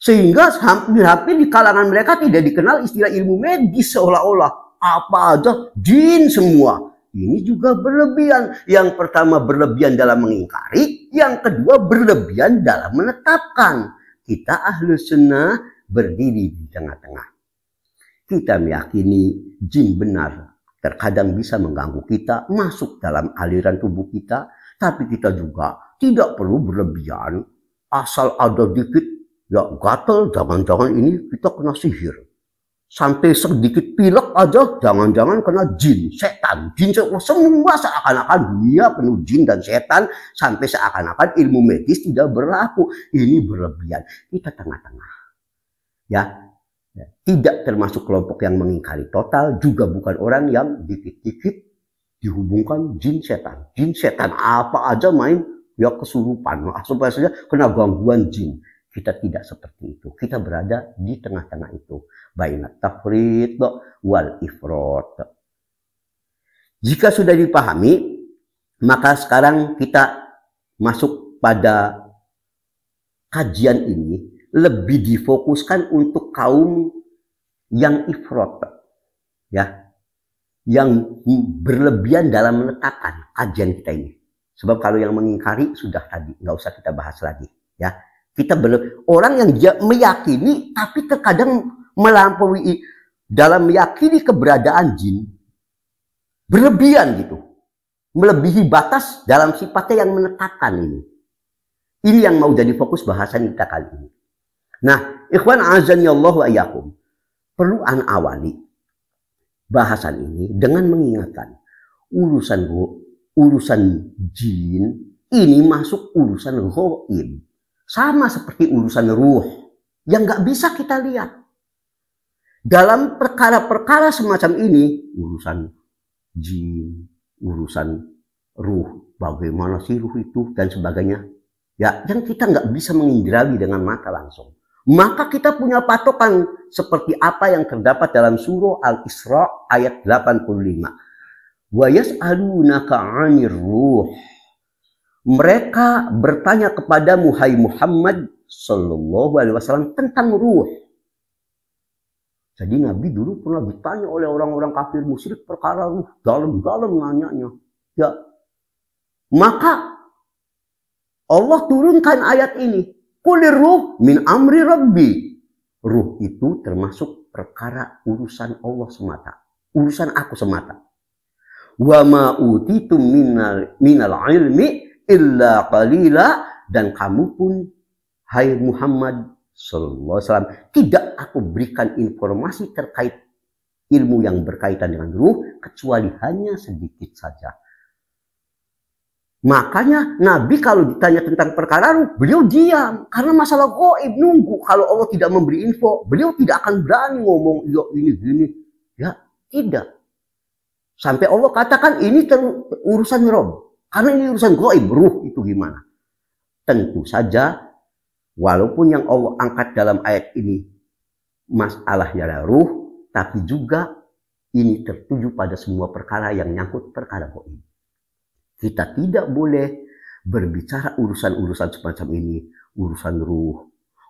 Sehingga hampir-hampir di kalangan mereka tidak dikenal istilah ilmu medis seolah-olah apa aja jin semua. Ini juga berlebihan. Yang pertama berlebihan dalam mengingkari, yang kedua berlebihan dalam menetapkan. Kita ahlu sunnah berdiri di tengah-tengah. Kita meyakini jin benar. Terkadang bisa mengganggu kita, masuk dalam aliran tubuh kita. Tapi kita juga tidak perlu berlebihan. Asal ada dikit, ya gatel, jangan-jangan ini kita kena sihir sampai sedikit pilek aja jangan-jangan kena jin setan jin setan semua seakan-akan dia penuh jin dan setan sampai seakan-akan ilmu medis tidak berlaku ini berlebihan kita tengah-tengah ya. ya tidak termasuk kelompok yang mengingkari total juga bukan orang yang dikit-dikit dihubungkan jin setan jin setan apa aja main ya kesurupan supaya saja kena gangguan jin kita tidak seperti itu kita berada di tengah-tengah itu baina tafrid wal ifrot Jika sudah dipahami, maka sekarang kita masuk pada kajian ini lebih difokuskan untuk kaum yang ifrot Ya. Yang berlebihan dalam meletakkan kajian kita ini. Sebab kalau yang mengingkari sudah tadi, nggak usah kita bahas lagi, ya. Kita belum orang yang meyakini tapi terkadang melampaui dalam meyakini keberadaan jin berlebihan gitu. Melebihi batas dalam sifatnya yang menetapkan ini. Ini yang mau jadi fokus bahasan kita kali ini. Nah, ikhwan azan ya Allah wa perluan Perlu an awali bahasan ini dengan mengingatkan urusan urusan jin ini masuk urusan ghaib. Sama seperti urusan ruh yang nggak bisa kita lihat. Dalam perkara-perkara semacam ini, urusan jin, urusan ruh, bagaimana sih ruh itu, dan sebagainya. Ya, yang kita nggak bisa mengindirawi dengan mata langsung. Maka kita punya patokan seperti apa yang terdapat dalam surah Al-Isra ayat 85. Wa yas'alunaka 'anir ruh. Mereka bertanya kepadamu hai Muhammad sallallahu alaihi wasallam tentang ruh. Jadi Nabi dulu pernah ditanya oleh orang-orang kafir musyrik perkara ruh dalam-dalam nanyanya. Ya. Maka Allah turunkan ayat ini. Kulir ruh min amri rabbi. Ruh itu termasuk perkara urusan Allah semata. Urusan aku semata. Wa ma utitum minal, minal ilmi illa qalila. Dan kamu pun, hai Muhammad, Sallallahu Alaihi Wasallam, tidak aku berikan informasi terkait ilmu yang berkaitan dengan ruh, kecuali hanya sedikit saja. Makanya Nabi kalau ditanya tentang perkara ruh, beliau diam. Karena masalah goib nunggu. Kalau Allah tidak memberi info, beliau tidak akan berani ngomong yuk ya, ini, gini. Ya, tidak. Sampai Allah katakan ini urusan Rob. Karena ini urusan goib, ruh itu gimana. Tentu saja Walaupun yang Allah angkat dalam ayat ini masalahnya ruh, tapi juga ini tertuju pada semua perkara yang nyangkut perkara goib. Kita tidak boleh berbicara urusan-urusan semacam ini, urusan ruh,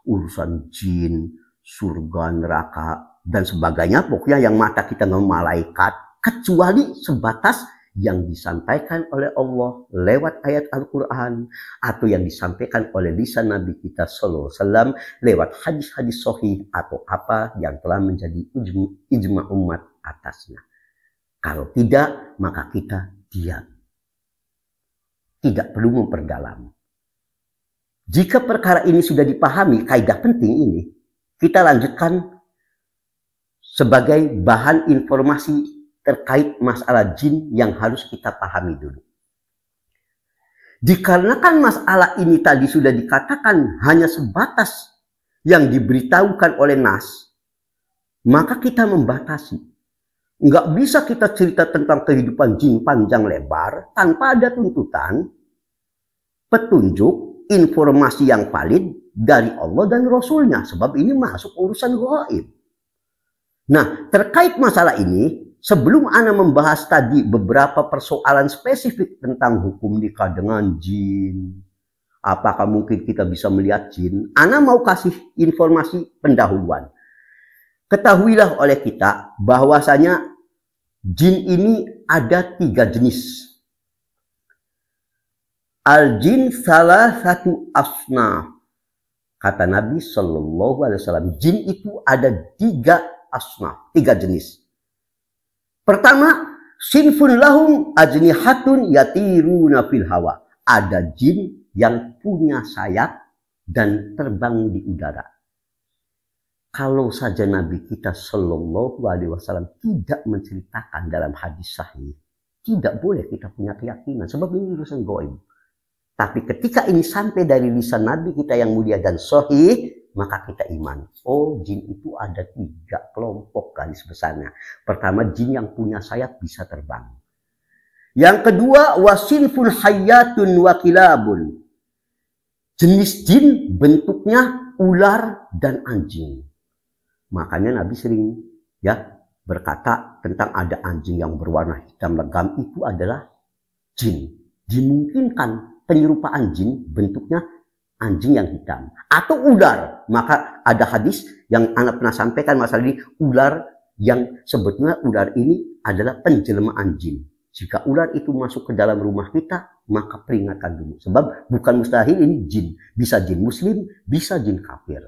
urusan jin, surga, neraka, dan sebagainya. Pokoknya yang mata kita malaikat, kecuali sebatas yang disampaikan oleh Allah lewat ayat Al-Quran atau yang disampaikan oleh lisan Nabi kita Sallallahu Alaihi Wasallam lewat hadis-hadis Sahih atau apa yang telah menjadi ijma, ijma umat atasnya. Kalau tidak, maka kita diam. Tidak perlu memperdalam. Jika perkara ini sudah dipahami, kaidah penting ini, kita lanjutkan sebagai bahan informasi terkait masalah jin yang harus kita pahami dulu. Dikarenakan masalah ini tadi sudah dikatakan hanya sebatas yang diberitahukan oleh Nas, maka kita membatasi. Nggak bisa kita cerita tentang kehidupan jin panjang lebar tanpa ada tuntutan, petunjuk, informasi yang valid dari Allah dan Rasulnya. Sebab ini masuk urusan goib. Nah, terkait masalah ini, sebelum Anda membahas tadi beberapa persoalan spesifik tentang hukum nikah dengan jin, apakah mungkin kita bisa melihat jin, Anda mau kasih informasi pendahuluan. Ketahuilah oleh kita bahwasanya jin ini ada tiga jenis. Al-jin salah satu asna. Kata Nabi Shallallahu Alaihi Wasallam, jin itu ada tiga asnaf, tiga jenis. Pertama, sinfun lahum ajnihatun yatiruna fil hawa. Ada jin yang punya sayap dan terbang di udara. Kalau saja Nabi kita Shallallahu Alaihi Wasallam tidak menceritakan dalam hadis sahih, tidak boleh kita punya keyakinan sebab ini urusan goib. Tapi ketika ini sampai dari lisan Nabi kita yang mulia dan sahih, maka kita iman. Oh, jin itu ada tiga kelompok kali sebesarnya. Pertama, jin yang punya sayap bisa terbang. Yang kedua, wasinful hayatun wakilabun. Jenis jin bentuknya ular dan anjing. Makanya Nabi sering ya berkata tentang ada anjing yang berwarna hitam legam itu adalah jin. Dimungkinkan penyerupaan jin bentuknya anjing yang hitam atau ular. Maka ada hadis yang anak pernah sampaikan masalah ini ular yang sebetulnya ular ini adalah penjelmaan anjing Jika ular itu masuk ke dalam rumah kita, maka peringatkan dulu. Sebab bukan mustahil ini jin. Bisa jin muslim, bisa jin kafir.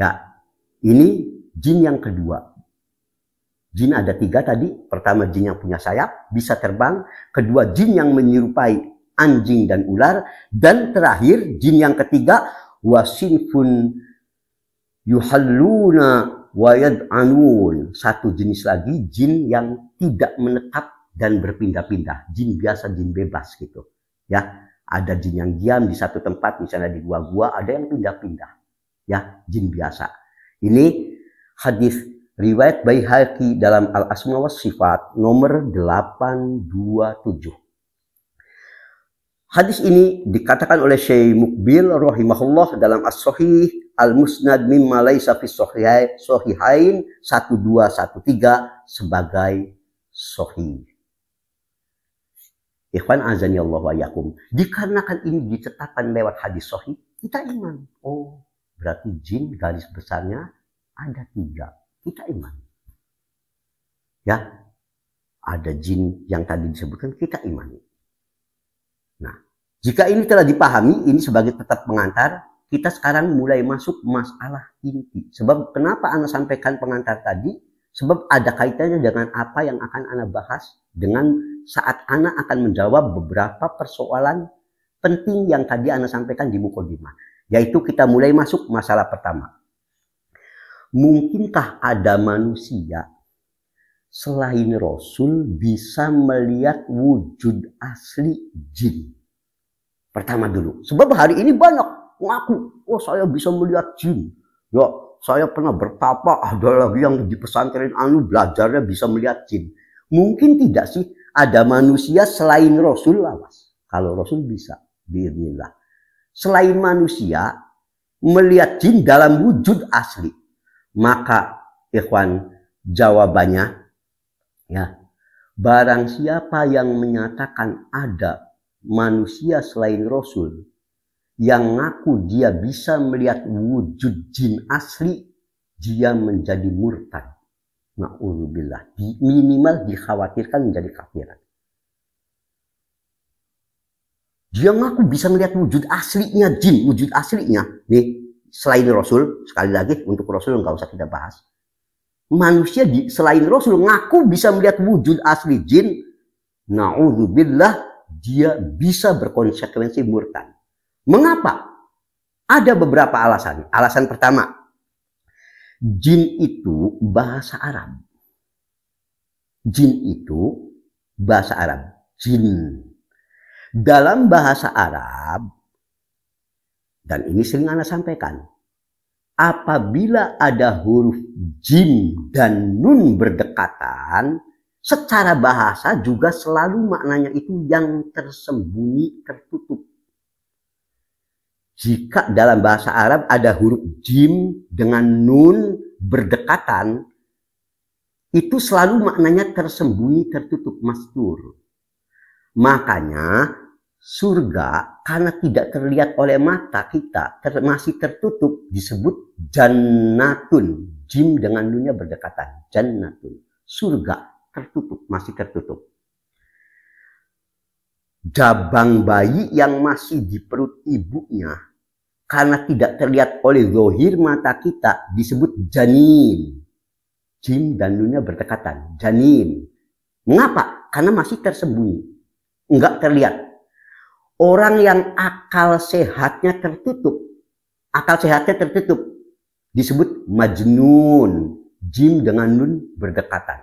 Ya, ini jin yang kedua. Jin ada tiga tadi. Pertama jin yang punya sayap, bisa terbang. Kedua jin yang menyerupai anjing dan ular dan terakhir jin yang ketiga wasinfun yuhalluna wayad anun satu jenis lagi jin yang tidak menetap dan berpindah-pindah jin biasa jin bebas gitu ya ada jin yang diam di satu tempat misalnya di gua-gua ada yang pindah-pindah ya jin biasa ini hadis riwayat Baihaqi dalam Al Asma wa Sifat nomor 827 Hadis ini dikatakan oleh Syekh Mukbil rahimahullah dalam As-Sahih Al-Musnad mimma laisa fi sahihain 1213 sebagai sahih. Ikhwan azan ya Allah wa yakum. Dikarenakan ini dicetakan lewat hadis sahih, kita iman. Oh, berarti jin garis besarnya ada tiga. Kita iman. Ya, ada jin yang tadi disebutkan kita imani Nah, jika ini telah dipahami, ini sebagai tetap pengantar, kita sekarang mulai masuk masalah inti. Sebab kenapa Anda sampaikan pengantar tadi? Sebab ada kaitannya dengan apa yang akan Anda bahas dengan saat Anda akan menjawab beberapa persoalan penting yang tadi Anda sampaikan di Mukodima. Yaitu kita mulai masuk masalah pertama. Mungkinkah ada manusia selain Rasul bisa melihat wujud asli jin. Pertama dulu. Sebab hari ini banyak ngaku, oh saya bisa melihat jin. Ya, saya pernah bertapa, ada lagi yang di pesantren Anu belajarnya bisa melihat jin. Mungkin tidak sih ada manusia selain Rasul lawas. Kalau Rasul bisa, biarlah. Selain manusia, melihat jin dalam wujud asli. Maka, ikhwan, jawabannya Ya. Barang siapa yang menyatakan ada manusia selain Rasul yang ngaku dia bisa melihat wujud jin asli, dia menjadi murtad. Di, Minimal dikhawatirkan menjadi kafiran. Dia ngaku bisa melihat wujud aslinya jin, wujud aslinya. Nih, selain Rasul, sekali lagi untuk Rasul nggak usah kita bahas manusia di, selain Rasul ngaku bisa melihat wujud asli jin, naudzubillah dia bisa berkonsekuensi murtad. Mengapa? Ada beberapa alasan. Alasan pertama, jin itu bahasa Arab. Jin itu bahasa Arab. Jin. Dalam bahasa Arab, dan ini sering Anda sampaikan, apabila ada huruf jim dan nun berdekatan, secara bahasa juga selalu maknanya itu yang tersembunyi, tertutup. Jika dalam bahasa Arab ada huruf jim dengan nun berdekatan, itu selalu maknanya tersembunyi, tertutup, mastur. Makanya surga karena tidak terlihat oleh mata kita, ter masih tertutup disebut jannatun jim dengan dunia berdekatan jannatun surga tertutup masih tertutup jabang bayi yang masih di perut ibunya karena tidak terlihat oleh zohir mata kita disebut janin jim dan dunia berdekatan janin mengapa karena masih tersembunyi enggak terlihat orang yang akal sehatnya tertutup akal sehatnya tertutup disebut majnun. Jim dengan nun berdekatan.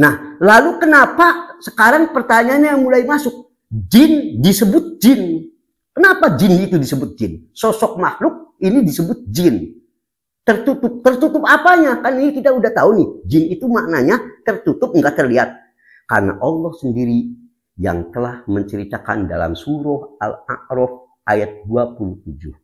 Nah, lalu kenapa sekarang pertanyaannya yang mulai masuk? Jin disebut jin. Kenapa jin itu disebut jin? Sosok makhluk ini disebut jin. Tertutup, tertutup apanya? Kan ini kita udah tahu nih, jin itu maknanya tertutup, nggak terlihat. Karena Allah sendiri yang telah menceritakan dalam surah Al-A'raf ayat 27.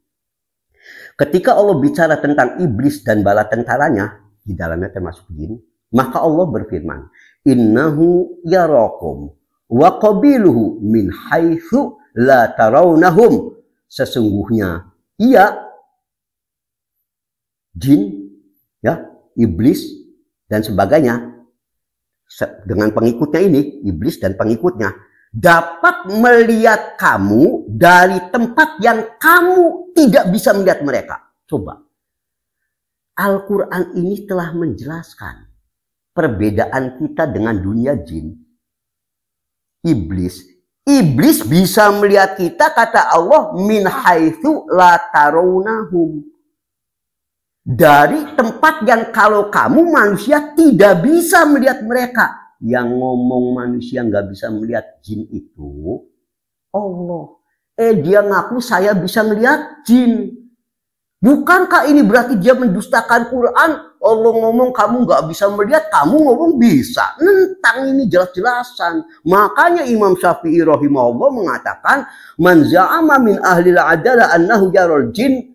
Ketika Allah bicara tentang iblis dan bala tentaranya, di dalamnya termasuk jin, maka Allah berfirman, "Innahu yarakum wa qabiluhu min haithu la tarawnahum." Sesungguhnya ia jin ya, iblis dan sebagainya dengan pengikutnya ini, iblis dan pengikutnya dapat melihat kamu dari tempat yang kamu tidak bisa melihat mereka. Coba. Al-Quran ini telah menjelaskan perbedaan kita dengan dunia jin. Iblis. Iblis bisa melihat kita kata Allah min haithu latarunahum. Dari tempat yang kalau kamu manusia tidak bisa melihat mereka yang ngomong manusia nggak bisa melihat jin itu Allah. Eh dia ngaku saya bisa melihat jin. Bukankah ini berarti dia mendustakan Quran? Allah ngomong kamu nggak bisa melihat, kamu ngomong bisa. Nentang ini jelas-jelasan. Makanya Imam Syafi'i rahimahullah mengatakan, "Man za'ama min ahli al-adala annahu yarul jin"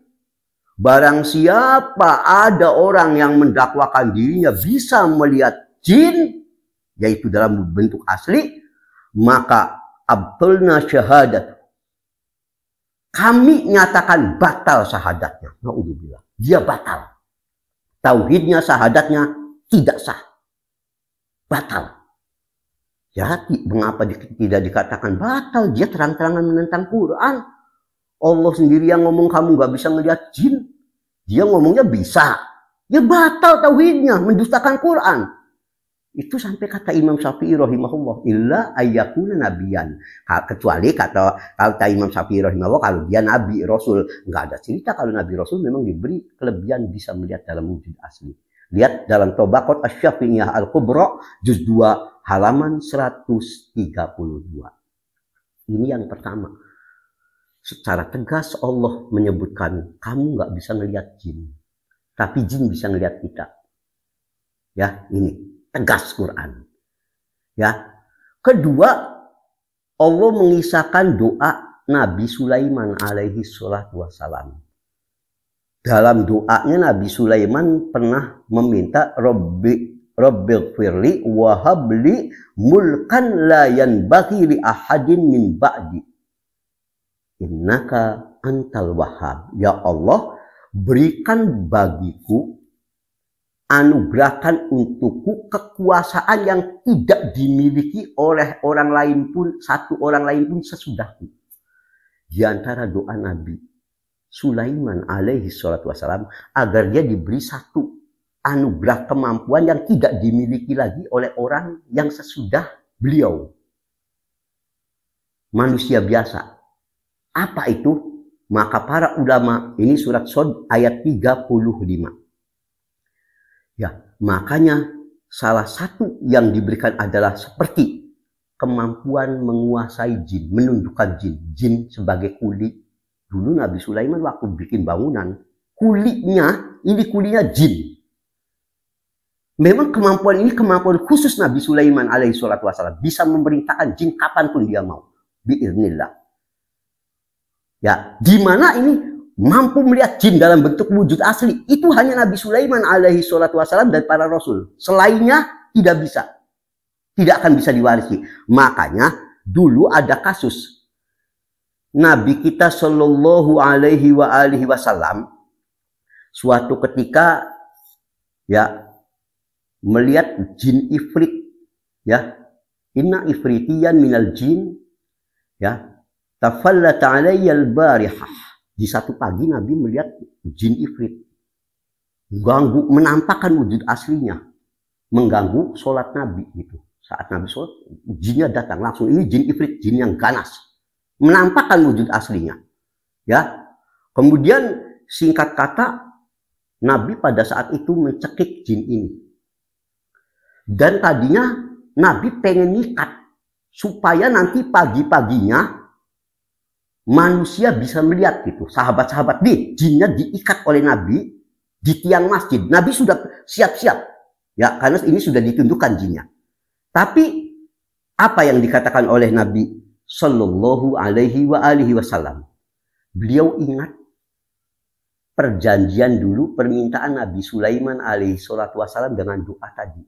Barang siapa ada orang yang mendakwakan dirinya bisa melihat jin, yaitu dalam bentuk asli, maka abtulna syahadat. Kami nyatakan batal syahadatnya. Na'udzubillah. Dia batal. Tauhidnya, syahadatnya tidak sah. Batal. Ya, mengapa tidak dikatakan batal? Dia terang-terangan menentang Quran. Allah sendiri yang ngomong kamu gak bisa ngeliat jin. Dia ngomongnya bisa. Dia batal tauhidnya, mendustakan Quran. Itu sampai kata Imam Syafi'i rahimahullah, illa ayyakuna nabiyan. Kecuali kata kata Imam Syafi'i rahimahullah kalau dia nabi rasul, enggak ada cerita kalau nabi rasul memang diberi kelebihan bisa melihat dalam wujud asli. Lihat dalam Tobakot Asy-Syafi'iyah Al-Kubra juz 2 halaman 132. Ini yang pertama. Secara tegas Allah menyebutkan kamu nggak bisa melihat jin, tapi jin bisa melihat kita. Ya, ini Tegas Quran. Ya. Kedua, Allah mengisahkan doa Nabi Sulaiman alaihi salatu wassalam. Dalam doanya Nabi Sulaiman pernah meminta Rabbi Rabbi firli wahabli mulkan layan bagi li ahadin min ba'di. Innaka antal wahab. Ya Allah, berikan bagiku anugerahkan untukku kekuasaan yang tidak dimiliki oleh orang lain pun, satu orang lain pun sesudahku. Di antara doa Nabi Sulaiman alaihi salatu wassalam, agar dia diberi satu anugerah kemampuan yang tidak dimiliki lagi oleh orang yang sesudah beliau. Manusia biasa. Apa itu? Maka para ulama, ini surat Sod ayat 35 Ya, makanya salah satu yang diberikan adalah seperti kemampuan menguasai jin, menundukkan jin. Jin sebagai kuli. Dulu Nabi Sulaiman waktu bikin bangunan, kulinya, ini kulinya jin. Memang kemampuan ini kemampuan khusus Nabi Sulaiman alaihi salatu wasallam. Bisa memerintahkan jin kapanpun dia mau. Biiznillah. Ya, di mana ini mampu melihat jin dalam bentuk wujud asli itu hanya Nabi Sulaiman alaihi salatu wasalam dan para rasul. Selainnya tidak bisa. Tidak akan bisa diwarisi. Makanya dulu ada kasus Nabi kita Shallallahu alaihi wa alihi wasallam suatu ketika ya melihat jin ifrit ya inna ifritiyan minal jin ya tafallata alaiyal barihah di satu pagi Nabi melihat jin ifrit ganggu menampakkan wujud aslinya, mengganggu sholat Nabi gitu. Saat Nabi sholat, jinnya datang langsung. Ini jin ifrit, jin yang ganas, menampakkan wujud aslinya. Ya, kemudian singkat kata Nabi pada saat itu mencekik jin ini. Dan tadinya Nabi pengen nikat supaya nanti pagi-paginya manusia bisa melihat gitu sahabat-sahabat di jinnya diikat oleh Nabi di tiang masjid Nabi sudah siap-siap ya karena ini sudah ditundukkan jinnya tapi apa yang dikatakan oleh Nabi Shallallahu Alaihi wa alihi Wasallam beliau ingat perjanjian dulu permintaan Nabi Sulaiman alaihi salatu wasallam dengan doa tadi.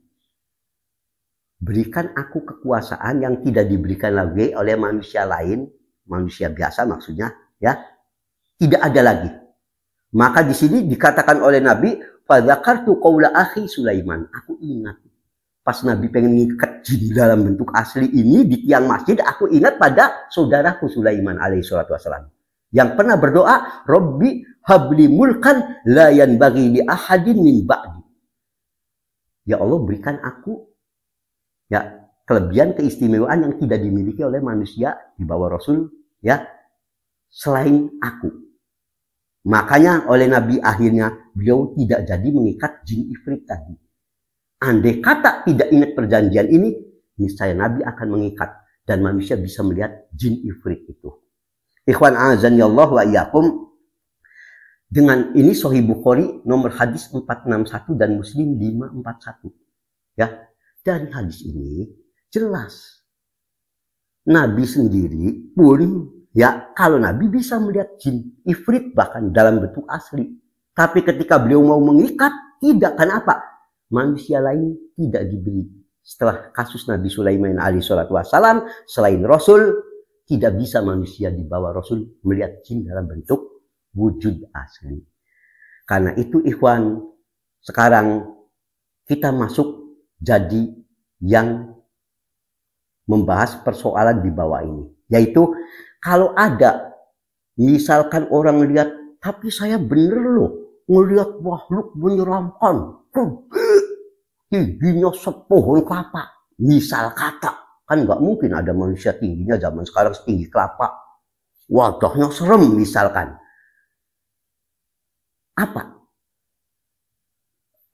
Berikan aku kekuasaan yang tidak diberikan lagi oleh manusia lain manusia biasa maksudnya ya tidak ada lagi maka di sini dikatakan oleh Nabi fadzakartu qaula akhi Sulaiman aku ingat pas Nabi pengen ngikat di dalam bentuk asli ini di tiang masjid aku ingat pada saudaraku Sulaiman alaihi salatu yang pernah berdoa Robbi habli mulkan layan bagi di ahadin min ba'di ya Allah berikan aku ya kelebihan keistimewaan yang tidak dimiliki oleh manusia di bawah Rasul ya selain aku. Makanya oleh Nabi akhirnya beliau tidak jadi mengikat jin ifrit tadi. Andai kata tidak ingat perjanjian ini, niscaya Nabi akan mengikat dan manusia bisa melihat jin ifrit itu. Ikhwan azan ya Allah wa iyakum. Dengan ini Sahih Bukhari nomor hadis 461 dan Muslim 541. Ya, dari hadis ini jelas. Nabi sendiri pun ya kalau Nabi bisa melihat jin, ifrit bahkan dalam bentuk asli. Tapi ketika beliau mau mengikat, tidak. apa? Manusia lain tidak diberi. Setelah kasus Nabi Sulaiman alaihi salatu wassalam, selain Rasul, tidak bisa manusia dibawa Rasul melihat jin dalam bentuk wujud asli. Karena itu ikhwan, sekarang kita masuk jadi yang membahas persoalan di bawah ini, yaitu kalau ada misalkan orang lihat, tapi saya bener loh ngelihat makhluk menyeramkan, tingginya sepohon kelapa, misal kata kan nggak mungkin ada manusia tingginya zaman sekarang setinggi kelapa, wadahnya serem misalkan. Apa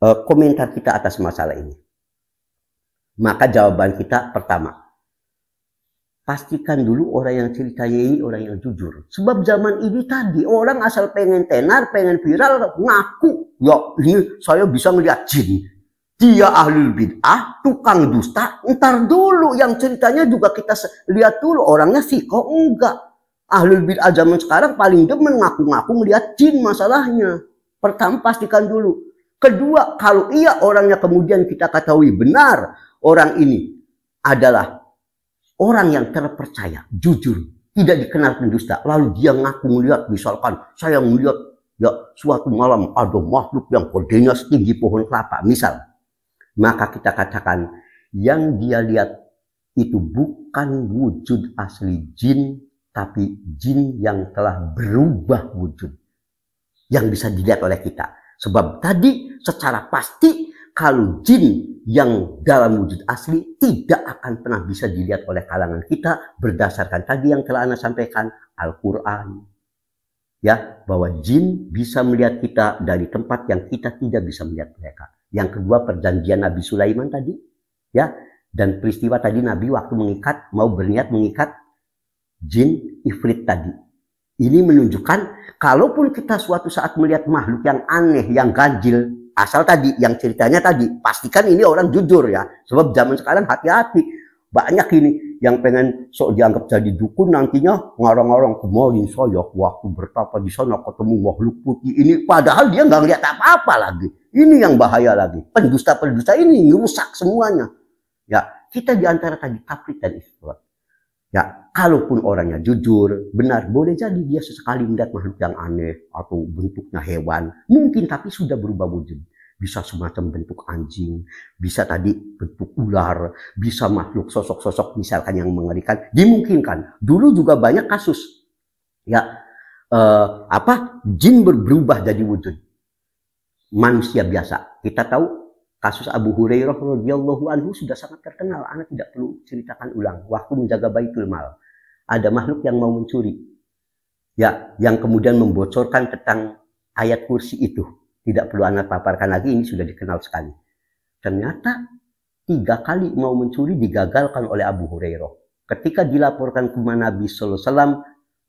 eh, komentar kita atas masalah ini? Maka jawaban kita pertama, pastikan dulu orang yang ceritanya ini orang yang jujur. Sebab zaman ini tadi orang asal pengen tenar, pengen viral, ngaku. Ya ini saya bisa melihat jin. Dia ahli bid'ah, tukang dusta, ntar dulu yang ceritanya juga kita lihat dulu orangnya sih kok enggak. Ahli bid'ah zaman sekarang paling demen ngaku-ngaku melihat jin masalahnya. Pertama pastikan dulu. Kedua, kalau iya orangnya kemudian kita ketahui benar orang ini adalah Orang yang terpercaya, jujur, tidak dikenal pendusta. Lalu dia ngaku melihat, misalkan saya melihat ya suatu malam ada makhluk yang kodenya setinggi pohon kelapa, misal. Maka kita katakan yang dia lihat itu bukan wujud asli jin, tapi jin yang telah berubah wujud. Yang bisa dilihat oleh kita. Sebab tadi secara pasti kalau jin yang dalam wujud asli tidak akan pernah bisa dilihat oleh kalangan kita berdasarkan tadi yang telah Anda sampaikan, Al-Quran. Ya, bahwa jin bisa melihat kita dari tempat yang kita tidak bisa melihat mereka. Yang kedua perjanjian Nabi Sulaiman tadi, ya, dan peristiwa tadi Nabi waktu mengikat mau berniat mengikat jin ifrit tadi. Ini menunjukkan kalaupun kita suatu saat melihat makhluk yang aneh, yang ganjil, asal tadi yang ceritanya tadi pastikan ini orang jujur ya sebab zaman sekarang hati-hati banyak ini yang pengen sok dianggap jadi dukun nantinya ngarang-ngarang kemarin saya waktu bertapa di sana ketemu makhluk putih ini padahal dia nggak lihat apa-apa lagi ini yang bahaya lagi pendusta-pendusta ini rusak semuanya ya kita diantara tadi kafir dan istilah Ya, kalaupun orangnya jujur, benar, boleh jadi dia sesekali melihat makhluk yang aneh atau bentuknya hewan. Mungkin tapi sudah berubah wujud. Bisa semacam bentuk anjing, bisa tadi bentuk ular, bisa makhluk sosok-sosok misalkan yang mengerikan. Dimungkinkan. Dulu juga banyak kasus. Ya, eh, apa jin berubah jadi wujud manusia biasa. Kita tahu Kasus Abu Hurairah radhiyallahu anhu sudah sangat terkenal. Anak tidak perlu ceritakan ulang. Waktu menjaga Baitul Mal, ada makhluk yang mau mencuri. Ya, yang kemudian membocorkan tentang ayat kursi itu. Tidak perlu anak paparkan lagi, ini sudah dikenal sekali. Ternyata tiga kali mau mencuri digagalkan oleh Abu Hurairah. Ketika dilaporkan ke Nabi Sallallahu Alaihi Wasallam,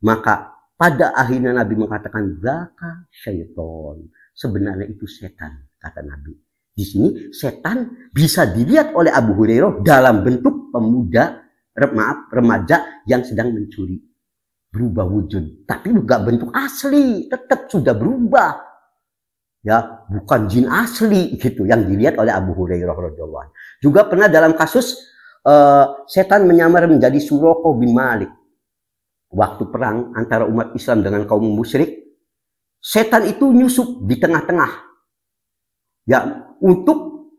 maka pada akhirnya Nabi mengatakan, Zaka syaiton. Sebenarnya itu setan, kata Nabi. Di sini setan bisa dilihat oleh Abu Hurairah dalam bentuk pemuda, maaf, remaja yang sedang mencuri. Berubah wujud, tapi bukan bentuk asli, tetap sudah berubah. Ya, bukan jin asli gitu yang dilihat oleh Abu Hurairah radhiyallahu Juga pernah dalam kasus uh, setan menyamar menjadi Suroko bin Malik. Waktu perang antara umat Islam dengan kaum musyrik, setan itu nyusup di tengah-tengah ya untuk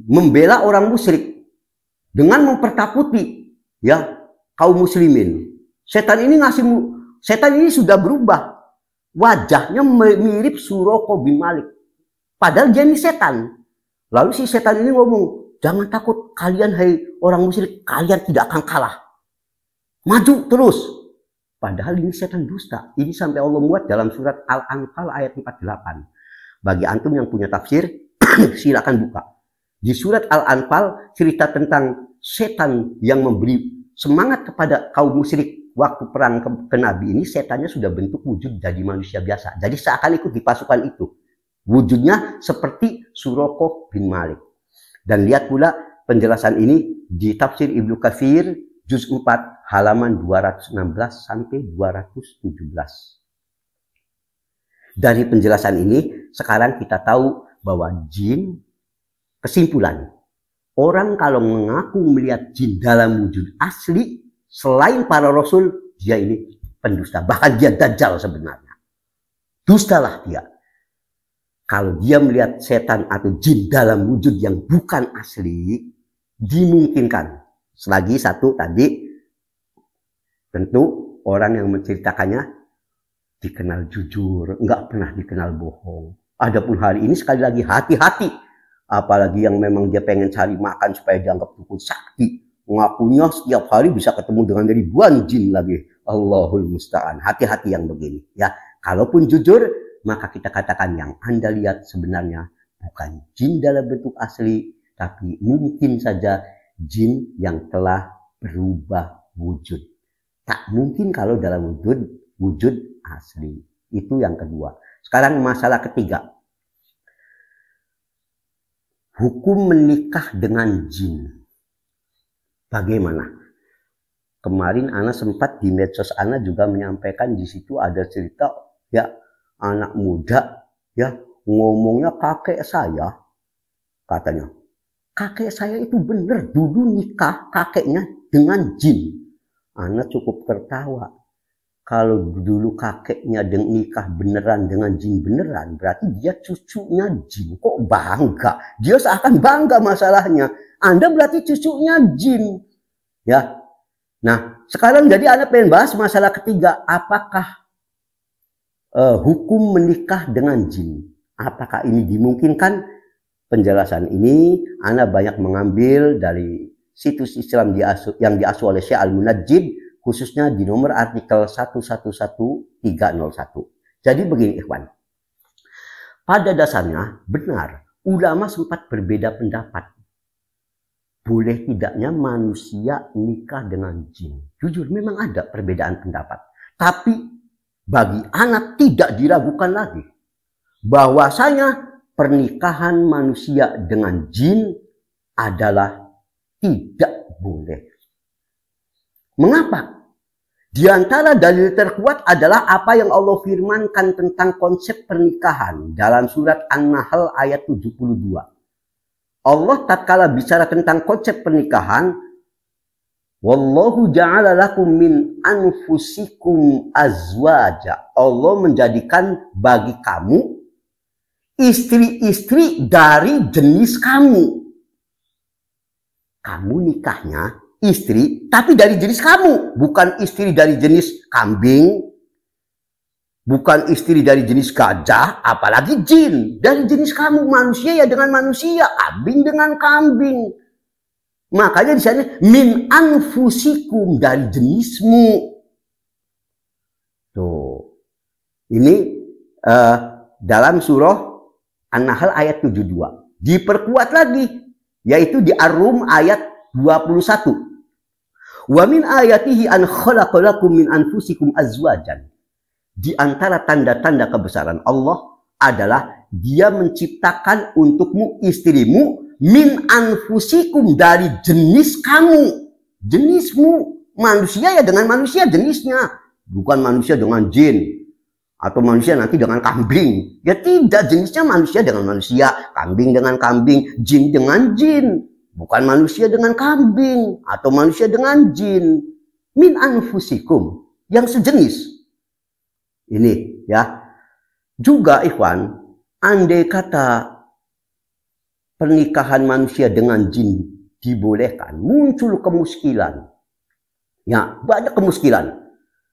membela orang musyrik dengan mempertakuti ya kaum muslimin. Setan ini ngasih setan ini sudah berubah. Wajahnya mirip Suroko bin Malik. Padahal dia ini setan. Lalu si setan ini ngomong, jangan takut kalian hai orang musyrik, kalian tidak akan kalah. Maju terus. Padahal ini setan dusta. Ini sampai Allah buat dalam surat al ankal ayat 48. Bagi antum yang punya tafsir, *clears throat* silakan buka. Di surat Al-Anfal cerita tentang setan yang memberi semangat kepada kaum musyrik waktu perang ke, ke Nabi ini setannya sudah bentuk wujud jadi manusia biasa. Jadi seakan ikut di pasukan itu. Wujudnya seperti Surokoh bin Malik. Dan lihat pula penjelasan ini di tafsir Ibnu Kafir juz 4 halaman 216 sampai 217. Dari penjelasan ini, sekarang kita tahu bahwa jin, kesimpulan, orang kalau mengaku melihat jin dalam wujud asli, selain para rasul, dia ini pendusta. Bahkan dia dajjal sebenarnya. Dustalah dia. Kalau dia melihat setan atau jin dalam wujud yang bukan asli, dimungkinkan. Selagi satu tadi, tentu orang yang menceritakannya dikenal jujur, nggak pernah dikenal bohong. Adapun hari ini sekali lagi hati-hati, apalagi yang memang dia pengen cari makan supaya dianggap dukun sakti. Ngakunya setiap hari bisa ketemu dengan ribuan jin lagi. Allahul musta'an. Hati-hati yang begini ya. Kalaupun jujur, maka kita katakan yang Anda lihat sebenarnya bukan jin dalam bentuk asli, tapi mungkin saja jin yang telah berubah wujud. Tak mungkin kalau dalam wujud wujud asli. Itu yang kedua. Sekarang masalah ketiga. Hukum menikah dengan jin. Bagaimana? Kemarin Ana sempat di medsos Ana juga menyampaikan di situ ada cerita ya anak muda ya ngomongnya kakek saya katanya kakek saya itu bener dulu nikah kakeknya dengan jin. Ana cukup tertawa kalau dulu kakeknya dengan nikah beneran dengan jin beneran, berarti dia cucunya jin. Kok bangga? Dia seakan bangga masalahnya. Anda berarti cucunya jin. Ya. Nah, sekarang jadi Anda pengen bahas masalah ketiga, apakah uh, hukum menikah dengan jin? Apakah ini dimungkinkan? Penjelasan ini Anda banyak mengambil dari situs Islam yang diasuh oleh Syekh Al-Munajjid khususnya di nomor artikel 111301. Jadi begini Ikhwan. Pada dasarnya benar, ulama sempat berbeda pendapat. Boleh tidaknya manusia nikah dengan jin. Jujur memang ada perbedaan pendapat. Tapi bagi anak tidak diragukan lagi. Bahwasanya pernikahan manusia dengan jin adalah tidak boleh Mengapa? Di antara dalil terkuat adalah apa yang Allah firmankan tentang konsep pernikahan dalam surat An-Nahl ayat 72. Allah tatkala bicara tentang konsep pernikahan, Wallahu ja'ala lakum min anfusikum azwaja. Allah menjadikan bagi kamu istri-istri dari jenis kamu. Kamu nikahnya istri, tapi dari jenis kamu, bukan istri dari jenis kambing, bukan istri dari jenis gajah, apalagi jin, dari jenis kamu, manusia ya dengan manusia, kambing dengan kambing. Makanya disana min anfusikum dari jenismu. Tuh. Ini uh, dalam surah An-Nahl ayat 72. Diperkuat lagi yaitu di Ar-Rum ayat 21. Wa min ayatihi an khalaqalakum min anfusikum azwajan. Di antara tanda-tanda kebesaran Allah adalah dia menciptakan untukmu istrimu min anfusikum dari jenis kamu. Jenismu. Manusia ya dengan manusia jenisnya. Bukan manusia dengan jin atau manusia nanti dengan kambing. Ya tidak, jenisnya manusia dengan manusia, kambing dengan kambing, jin dengan jin. Bukan manusia dengan kambing atau manusia dengan jin. Min anfusikum. Yang sejenis. Ini ya. Juga Ikhwan, andai kata pernikahan manusia dengan jin dibolehkan, muncul kemuskilan. Ya, banyak kemuskilan.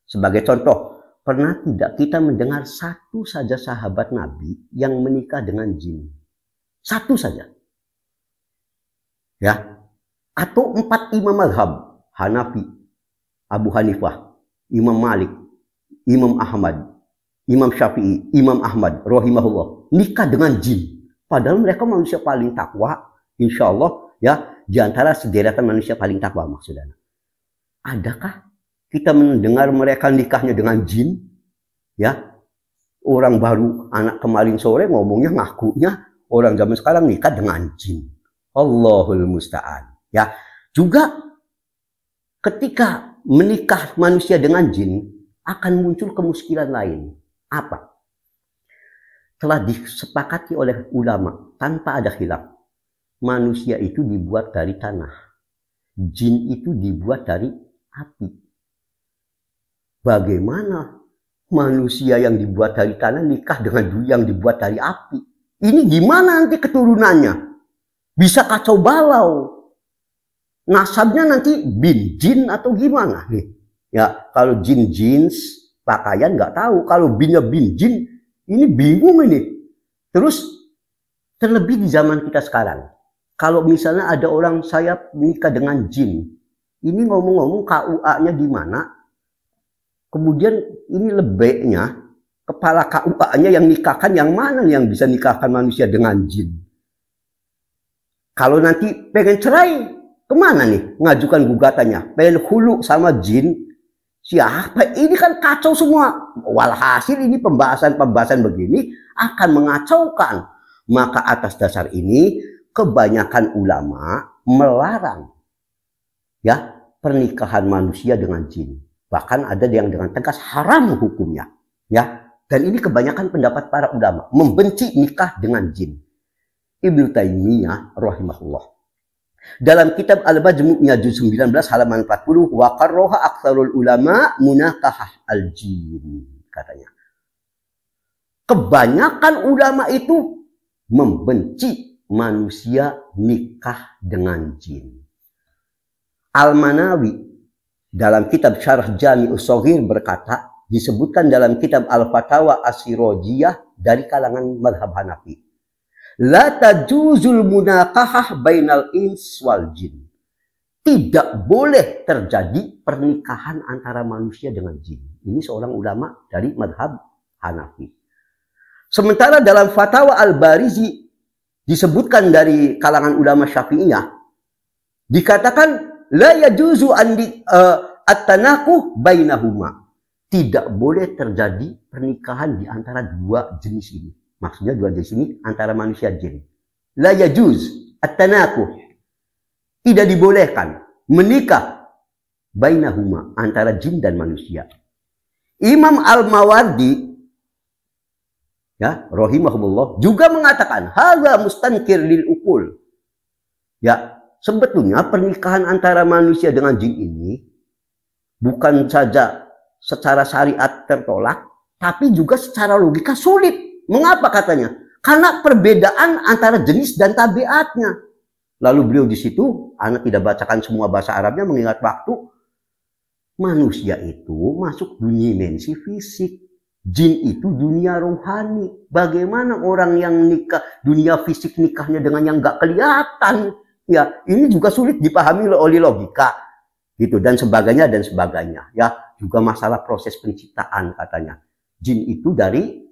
Sebagai contoh, pernah tidak kita mendengar satu saja sahabat Nabi yang menikah dengan jin? Satu saja ya atau empat imam mazhab Hanafi Abu Hanifah Imam Malik Imam Ahmad Imam Syafi'i Imam Ahmad rahimahullah nikah dengan jin padahal mereka manusia paling takwa insyaallah ya di antara sederetan manusia paling takwa maksudnya adakah kita mendengar mereka nikahnya dengan jin ya orang baru anak kemarin sore ngomongnya ngakunya orang zaman sekarang nikah dengan jin Allahul musta'an. Ya. Juga ketika menikah manusia dengan jin akan muncul kemuskilan lain. Apa? Telah disepakati oleh ulama tanpa ada khilaf. Manusia itu dibuat dari tanah. Jin itu dibuat dari api. Bagaimana manusia yang dibuat dari tanah nikah dengan yang dibuat dari api? Ini gimana nanti keturunannya? bisa kacau balau. Nasabnya nanti bin jin atau gimana nih? Ya, kalau jin jeans pakaian nggak tahu. Kalau binnya bin jin ini bingung ini. Terus terlebih di zaman kita sekarang. Kalau misalnya ada orang saya menikah dengan jin, ini ngomong-ngomong KUA-nya di Kemudian ini lebeknya, kepala KUA-nya yang nikahkan yang mana yang bisa nikahkan manusia dengan jin? Kalau nanti pengen cerai, kemana nih ngajukan gugatannya? Pengen hulu sama jin? Siapa? Ini kan kacau semua. Walhasil ini pembahasan-pembahasan begini akan mengacaukan. Maka atas dasar ini kebanyakan ulama melarang ya pernikahan manusia dengan jin. Bahkan ada yang dengan tegas haram hukumnya. Ya, dan ini kebanyakan pendapat para ulama membenci nikah dengan jin. Ibnu Taimiyah rahimahullah. Dalam kitab Al-Majmu'nya juz 19 halaman 40 wa qarraha aktsarul ulama munakahah al-jin katanya. Kebanyakan ulama itu membenci manusia nikah dengan jin. Al-Manawi dalam kitab Syarah Jami Usohir berkata, disebutkan dalam kitab Al-Fatawa Asirojiyah dari kalangan madhab Hanafi. La tajuzul munakahah bainal ins wal jin. Tidak boleh terjadi pernikahan antara manusia dengan jin. Ini seorang ulama dari madhab Hanafi. Sementara dalam fatwa Al-Barizi disebutkan dari kalangan ulama Syafi'iyah dikatakan la yajuzu andi e, uh, at bainahuma. Tidak boleh terjadi pernikahan di antara dua jenis ini. Maksudnya dua jenis ini antara manusia jin. La yajuz at tanaku Tidak dibolehkan menikah bainahuma antara jin dan manusia. Imam Al-Mawardi ya rahimahumullah juga mengatakan hadza mustankir lil ukul. Ya, sebetulnya pernikahan antara manusia dengan jin ini bukan saja secara syariat tertolak, tapi juga secara logika sulit. Mengapa katanya? Karena perbedaan antara jenis dan tabiatnya. Lalu beliau di situ, anak tidak bacakan semua bahasa Arabnya mengingat waktu. Manusia itu masuk dunia dimensi fisik. Jin itu dunia rohani. Bagaimana orang yang nikah, dunia fisik nikahnya dengan yang nggak kelihatan. Ya, ini juga sulit dipahami oleh logika. Gitu, dan sebagainya, dan sebagainya. Ya, juga masalah proses penciptaan katanya. Jin itu dari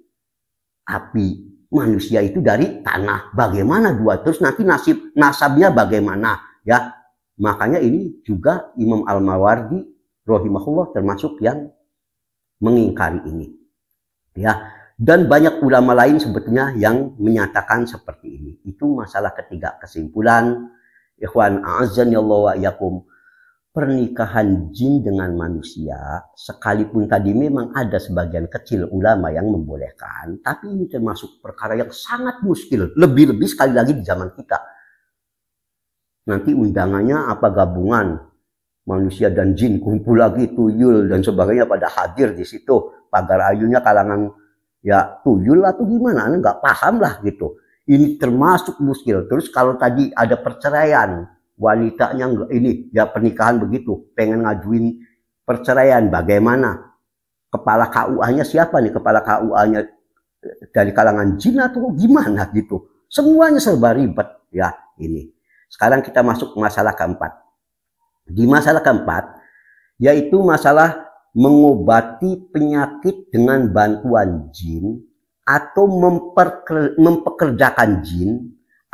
api. Manusia itu dari tanah. Bagaimana dua terus nanti nasib nasabnya bagaimana ya? Makanya ini juga Imam Al-Mawardi rahimahullah termasuk yang mengingkari ini. Ya, dan banyak ulama lain sebetulnya yang menyatakan seperti ini. Itu masalah ketiga kesimpulan. Ikhwan azan ya Allah wa yakum pernikahan jin dengan manusia, sekalipun tadi memang ada sebagian kecil ulama yang membolehkan, tapi ini termasuk perkara yang sangat muskil, lebih-lebih sekali lagi di zaman kita. Nanti undangannya apa gabungan manusia dan jin, kumpul lagi tuyul dan sebagainya pada hadir di situ. Pagar ayunya kalangan ya tuyul atau gimana, nggak paham lah gitu. Ini termasuk muskil. Terus kalau tadi ada perceraian, wanitanya enggak ini ya pernikahan begitu pengen ngajuin perceraian bagaimana kepala KUA-nya siapa nih kepala KUA-nya eh, dari kalangan jin atau gimana gitu semuanya serba ribet ya ini sekarang kita masuk ke masalah keempat di masalah keempat yaitu masalah mengobati penyakit dengan bantuan jin atau memperker, mempekerjakan jin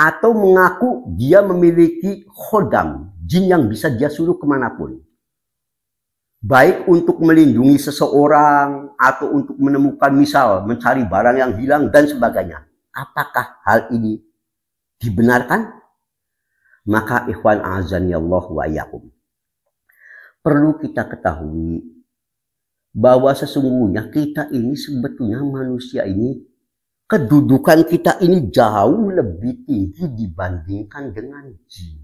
atau mengaku dia memiliki khodam, jin yang bisa dia suruh kemanapun. Baik untuk melindungi seseorang atau untuk menemukan misal mencari barang yang hilang dan sebagainya. Apakah hal ini dibenarkan? Maka ikhwan azan ya Allah wa yakum. Perlu kita ketahui bahwa sesungguhnya kita ini sebetulnya manusia ini kedudukan kita ini jauh lebih tinggi dibandingkan dengan jin.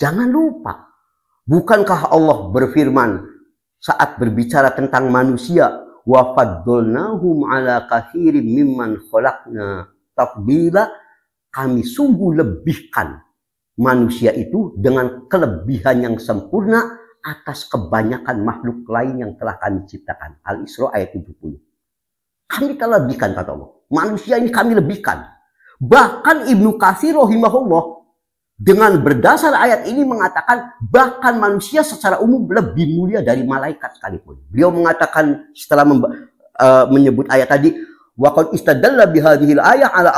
Jangan lupa, bukankah Allah berfirman saat berbicara tentang manusia, wa faddalnahum ala kathirin mimman khalaqna tafdila kami sungguh lebihkan manusia itu dengan kelebihan yang sempurna atas kebanyakan makhluk lain yang telah kami ciptakan. Al-Isra ayat 70. Kami kita lebihkan kata Allah. Manusia ini kami lebihkan. Bahkan Ibnu Kasir rahimahullah dengan berdasar ayat ini mengatakan bahkan manusia secara umum lebih mulia dari malaikat sekalipun. Beliau mengatakan setelah uh, menyebut ayat tadi waqad istadalla bihadhil ayah ala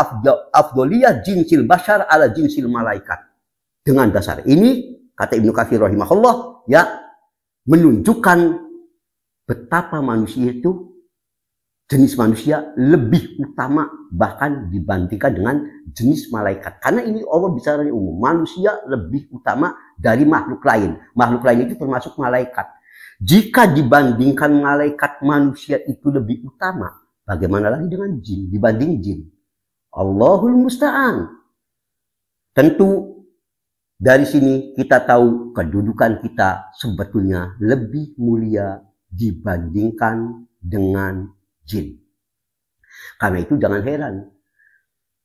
afdoliyah jinsil bashar ala jinsil malaikat. Dengan dasar ini kata Ibnu Kasir rahimahullah ya menunjukkan betapa manusia itu jenis manusia lebih utama bahkan dibandingkan dengan jenis malaikat. Karena ini Allah bicaranya umum. Manusia lebih utama dari makhluk lain. Makhluk lain itu termasuk malaikat. Jika dibandingkan malaikat manusia itu lebih utama, bagaimana lagi dengan jin dibanding jin? Allahul musta'an. Tentu dari sini kita tahu kedudukan kita sebetulnya lebih mulia dibandingkan dengan jin. Karena itu jangan heran.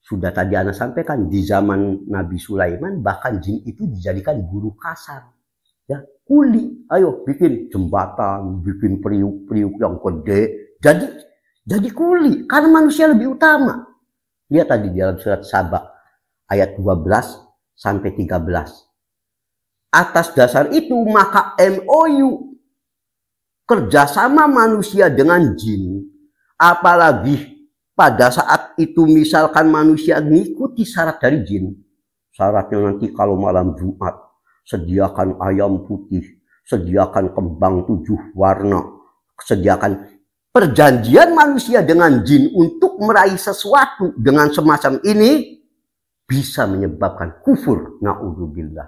Sudah tadi ana sampaikan di zaman Nabi Sulaiman bahkan jin itu dijadikan guru kasar. Ya, kuli, ayo bikin jembatan, bikin periuk-periuk yang gede. Jadi jadi kuli karena manusia lebih utama. Lihat tadi di dalam surat Saba ayat 12 sampai 13. Atas dasar itu maka MOU kerjasama manusia dengan jin Apalagi pada saat itu misalkan manusia mengikuti syarat dari jin. Syaratnya nanti kalau malam Jumat, sediakan ayam putih, sediakan kembang tujuh warna, sediakan perjanjian manusia dengan jin untuk meraih sesuatu dengan semacam ini bisa menyebabkan kufur. Na'udzubillah.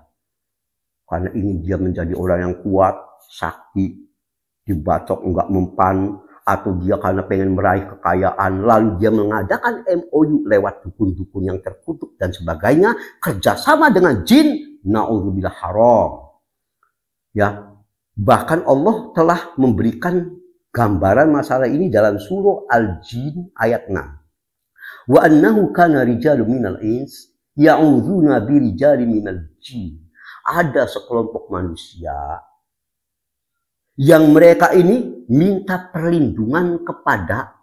Karena ini dia menjadi orang yang kuat, sakti, dibacok, enggak mempan, atau dia karena pengen meraih kekayaan lalu dia mengadakan MOU lewat dukun-dukun yang terkutuk dan sebagainya kerjasama dengan jin naudzubillah haram ya bahkan Allah telah memberikan gambaran masalah ini dalam surah Al-Jin ayat 6 wa annahu kana rijalun minal ins ya'udzuna bi minal jin ada sekelompok manusia yang mereka ini minta perlindungan kepada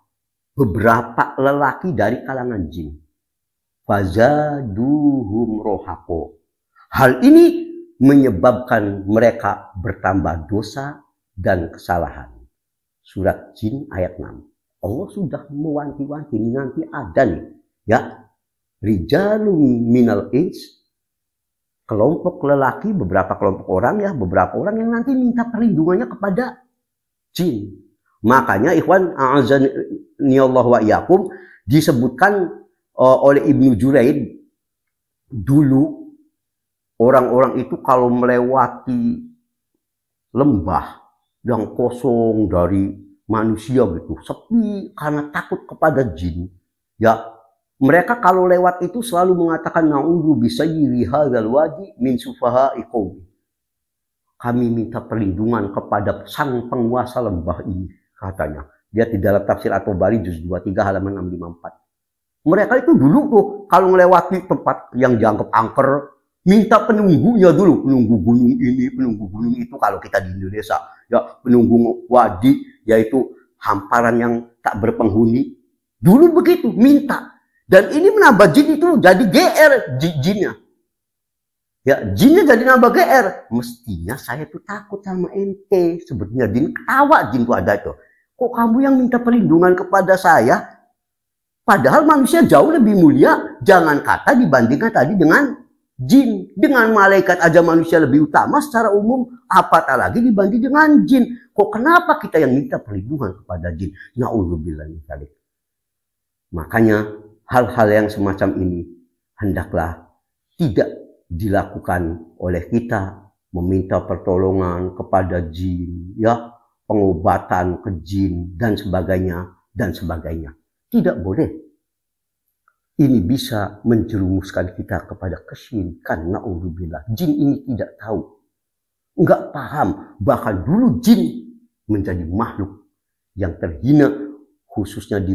beberapa lelaki dari kalangan jin. Fazaduhum rohako. Hal ini menyebabkan mereka bertambah dosa dan kesalahan. Surat jin ayat 6. Allah sudah mewanti-wanti nanti ada nih. Ya. Rijalum minal ins kelompok lelaki, beberapa kelompok orang ya, beberapa orang yang nanti minta perlindungannya kepada jin. Makanya ikhwan a'azani Allah wa iyakum disebutkan uh, oleh Ibnu Juraid dulu orang-orang itu kalau melewati lembah yang kosong dari manusia gitu, sepi karena takut kepada jin, ya mereka kalau lewat itu selalu mengatakan na'udzu bisa hadzal wadi min sufaha qaumi. Kami minta perlindungan kepada sang penguasa lembah ini, katanya. Dia di dalam tafsir atau bari juz 23 halaman 654. Mereka itu dulu tuh kalau melewati tempat yang dianggap angker, minta penunggunya dulu, penunggu gunung ini, penunggu gunung itu kalau kita di Indonesia, ya penunggu wadi yaitu hamparan yang tak berpenghuni. Dulu begitu, minta dan ini menambah jin itu jadi GR jinnya. Ya, jinnya jadi nambah GR. Mestinya saya tuh takut sama ente. sebetulnya jin ketawa jin tuh ada itu. Kok kamu yang minta perlindungan kepada saya? Padahal manusia jauh lebih mulia, jangan kata dibandingkan tadi dengan jin. Dengan malaikat aja manusia lebih utama secara umum, apatah lagi dibanding dengan jin. Kok kenapa kita yang minta perlindungan kepada jin? Na'udzubillah. Makanya hal-hal yang semacam ini hendaklah tidak dilakukan oleh kita meminta pertolongan kepada jin ya pengobatan ke jin dan sebagainya dan sebagainya tidak boleh ini bisa menjerumuskan kita kepada kesyirikan naudzubillah jin ini tidak tahu nggak paham bahkan dulu jin menjadi makhluk yang terhina khususnya di,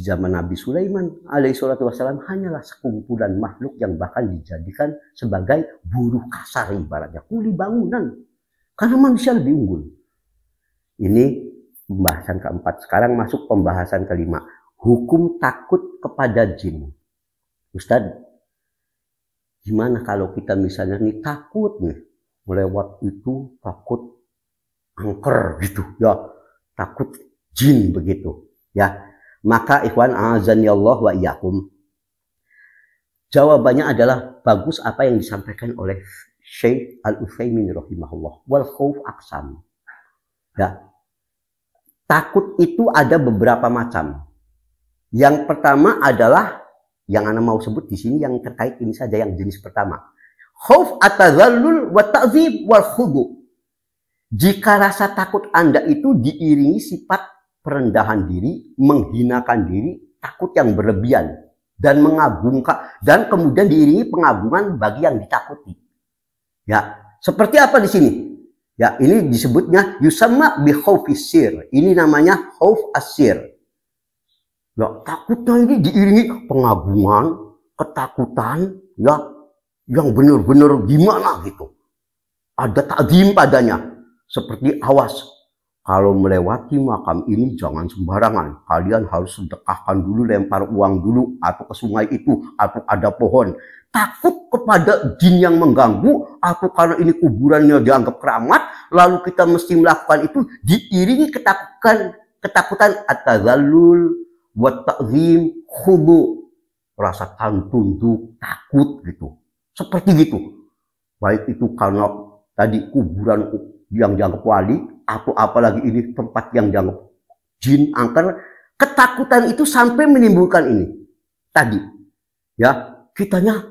zaman Nabi Sulaiman alaihi salatu wasallam hanyalah sekumpulan makhluk yang bahkan dijadikan sebagai buruh kasar ibaratnya kuli bangunan karena manusia lebih unggul ini pembahasan keempat sekarang masuk pembahasan kelima hukum takut kepada jin Ustadz gimana kalau kita misalnya nih takut nih melewat itu takut angker gitu ya takut jin begitu Ya, maka ikhwan azan ya Allah wa iyyakum. Jawabannya adalah bagus apa yang disampaikan oleh Syekh Al-Utsaimin rahimahullah. Wal khauf aksam. Ya. Takut itu ada beberapa macam. Yang pertama adalah yang ana mau sebut di sini yang terkait ini saja yang jenis pertama. Khauf atazallul wa ta'zib wal khudu. Jika rasa takut Anda itu diiringi sifat perendahan diri, menghinakan diri, takut yang berlebihan dan mengagumkan dan kemudian diiringi pengagungan bagi yang ditakuti. Ya, seperti apa di sini? Ya, ini disebutnya yusama bi khaufisir. Ini namanya khauf asir. Ya, takutnya ini diiringi pengagungan, ketakutan, ya, yang benar-benar gimana gitu. Ada takdim padanya. Seperti awas, kalau melewati makam ini jangan sembarangan. Kalian harus sedekahkan dulu, lempar uang dulu, atau ke sungai itu, atau ada pohon. Takut kepada jin yang mengganggu, atau kalau ini kuburannya dianggap keramat, lalu kita mesti melakukan itu diiringi ketakutan, ketakutan zalul buat takzim, khudu, rasa tunduk, takut gitu. Seperti gitu. Baik itu karena tadi kuburan yang dianggap wali atau apalagi ini tempat yang dianggap jin angker ketakutan itu sampai menimbulkan ini tadi ya kitanya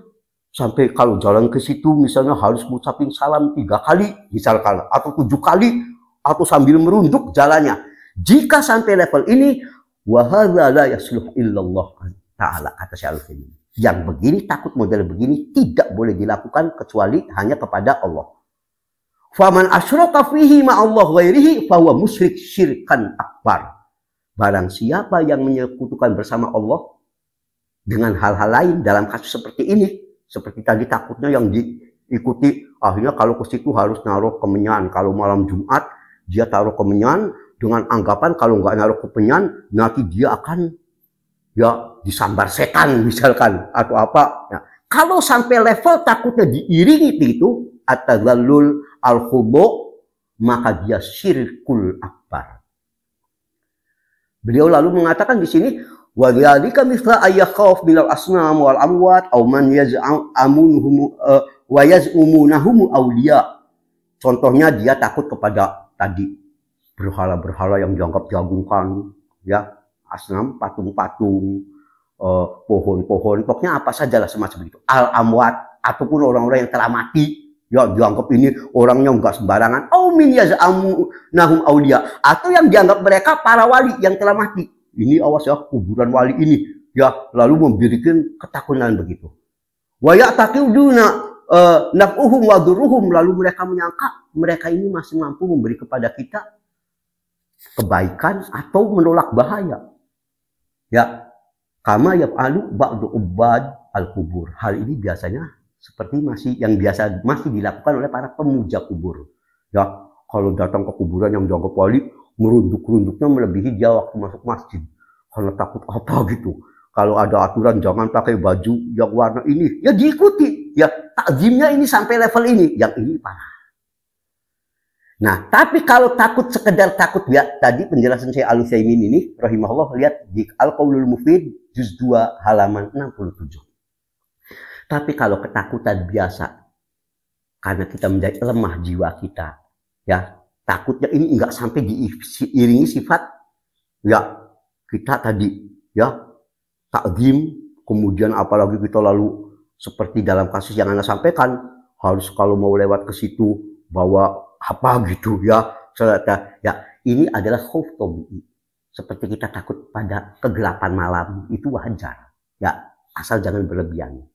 sampai kalau jalan ke situ misalnya harus mengucapkan salam tiga kali misalkan atau tujuh kali atau sambil merunduk jalannya jika sampai level ini wahala ya yasluh illallah taala kata ini yang begini takut model begini tidak boleh dilakukan kecuali hanya kepada Allah Faman asyraka fihi Allah ghairihi fahuwa musyrik syirkan akbar. Barang siapa yang menyekutukan bersama Allah dengan hal-hal lain dalam kasus seperti ini, seperti tadi takutnya yang diikuti akhirnya kalau ke situ harus naruh kemenyan, kalau malam Jumat dia taruh kemenyan dengan anggapan kalau nggak naruh kemenyan nanti dia akan ya disambar setan misalkan atau apa. Nah, kalau sampai level takutnya diiringi itu atau lalul al khudu maka dia syirkul akbar. Beliau lalu mengatakan di sini dzalika mithla ayyakhaf bil asnam wal amwat aw man yaz'amunhum eh, wa yaz'umunahum awliya. Contohnya dia takut kepada tadi berhala-berhala yang dianggap diagungkan ya asnam patung-patung eh, pohon-pohon pokoknya apa sajalah semacam itu al amwat ataupun orang-orang yang telah mati Ya dianggap ini orangnya enggak sembarangan. Aumin oh, zaamu nahum aulia atau yang dianggap mereka para wali yang telah mati. Ini awas ya kuburan wali ini ya lalu memberikan ketakutan begitu. Wa ya'taqiduna eh, naf'uhum wa lalu mereka menyangka mereka ini masih mampu memberi kepada kita kebaikan atau menolak bahaya. Ya, kama alu ba'du ubad al-kubur. Hal ini biasanya seperti masih yang biasa masih dilakukan oleh para pemuja kubur. Ya, kalau datang ke kuburan yang dianggap wali, merunduk-runduknya melebihi dia waktu masuk masjid. Karena takut apa gitu. Kalau ada aturan jangan pakai baju yang warna ini, ya diikuti. Ya, takzimnya ini sampai level ini, yang ini parah. Nah, tapi kalau takut sekedar takut ya, tadi penjelasan saya Al Utsaimin ini rahimahullah lihat di Al Qaulul Mufid juz 2 halaman 67. Tapi kalau ketakutan biasa, karena kita menjadi lemah jiwa kita, ya takutnya ini nggak sampai diiringi sifat, ya kita tadi, ya takdim, kemudian apalagi kita lalu seperti dalam kasus yang anda sampaikan harus kalau mau lewat ke situ bawa apa gitu ya, saudara, ya, ya ini adalah khauf Seperti kita takut pada kegelapan malam itu wajar, ya asal jangan berlebihan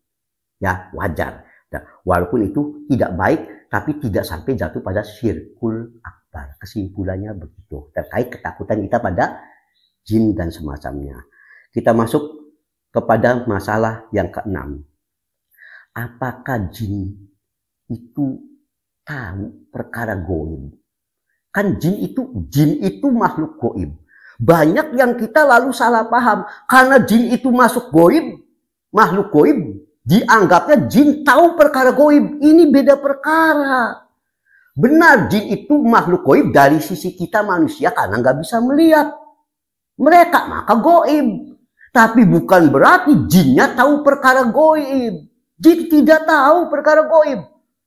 ya wajar. Nah, walaupun itu tidak baik, tapi tidak sampai jatuh pada sirkul akbar. Kesimpulannya begitu terkait ketakutan kita pada jin dan semacamnya. Kita masuk kepada masalah yang keenam. Apakah jin itu tahu perkara goib? Kan jin itu jin itu makhluk goib. Banyak yang kita lalu salah paham karena jin itu masuk goib, makhluk goib Dianggapnya jin tahu perkara goib. Ini beda perkara. Benar, jin itu makhluk goib dari sisi kita manusia karena nggak bisa melihat. Mereka maka goib. Tapi bukan berarti jinnya tahu perkara goib. Jin tidak tahu perkara goib.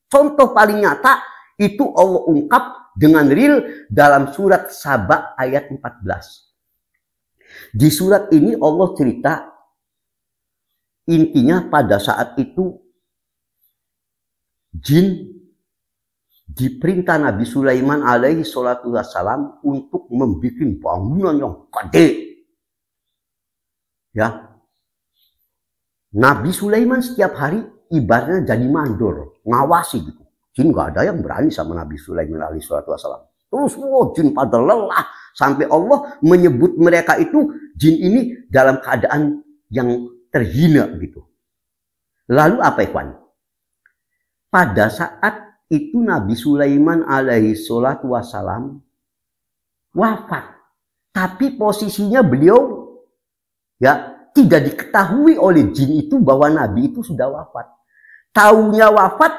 Contoh paling nyata itu Allah ungkap dengan real dalam surat Saba ayat 14. Di surat ini Allah cerita Intinya pada saat itu jin diperintah Nabi Sulaiman alaihi salatu wassalam untuk membuat bangunan yang gede. Ya. Nabi Sulaiman setiap hari ibaratnya jadi mandor, ngawasi gitu. Jin gak ada yang berani sama Nabi Sulaiman alaihi salatu wassalam. Terus oh, jin pada lelah sampai Allah menyebut mereka itu jin ini dalam keadaan yang terhina gitu. Lalu apa Ikhwan? Pada saat itu Nabi Sulaiman alaihi salatu wasalam wafat. Tapi posisinya beliau ya tidak diketahui oleh jin itu bahwa Nabi itu sudah wafat. Tahunya wafat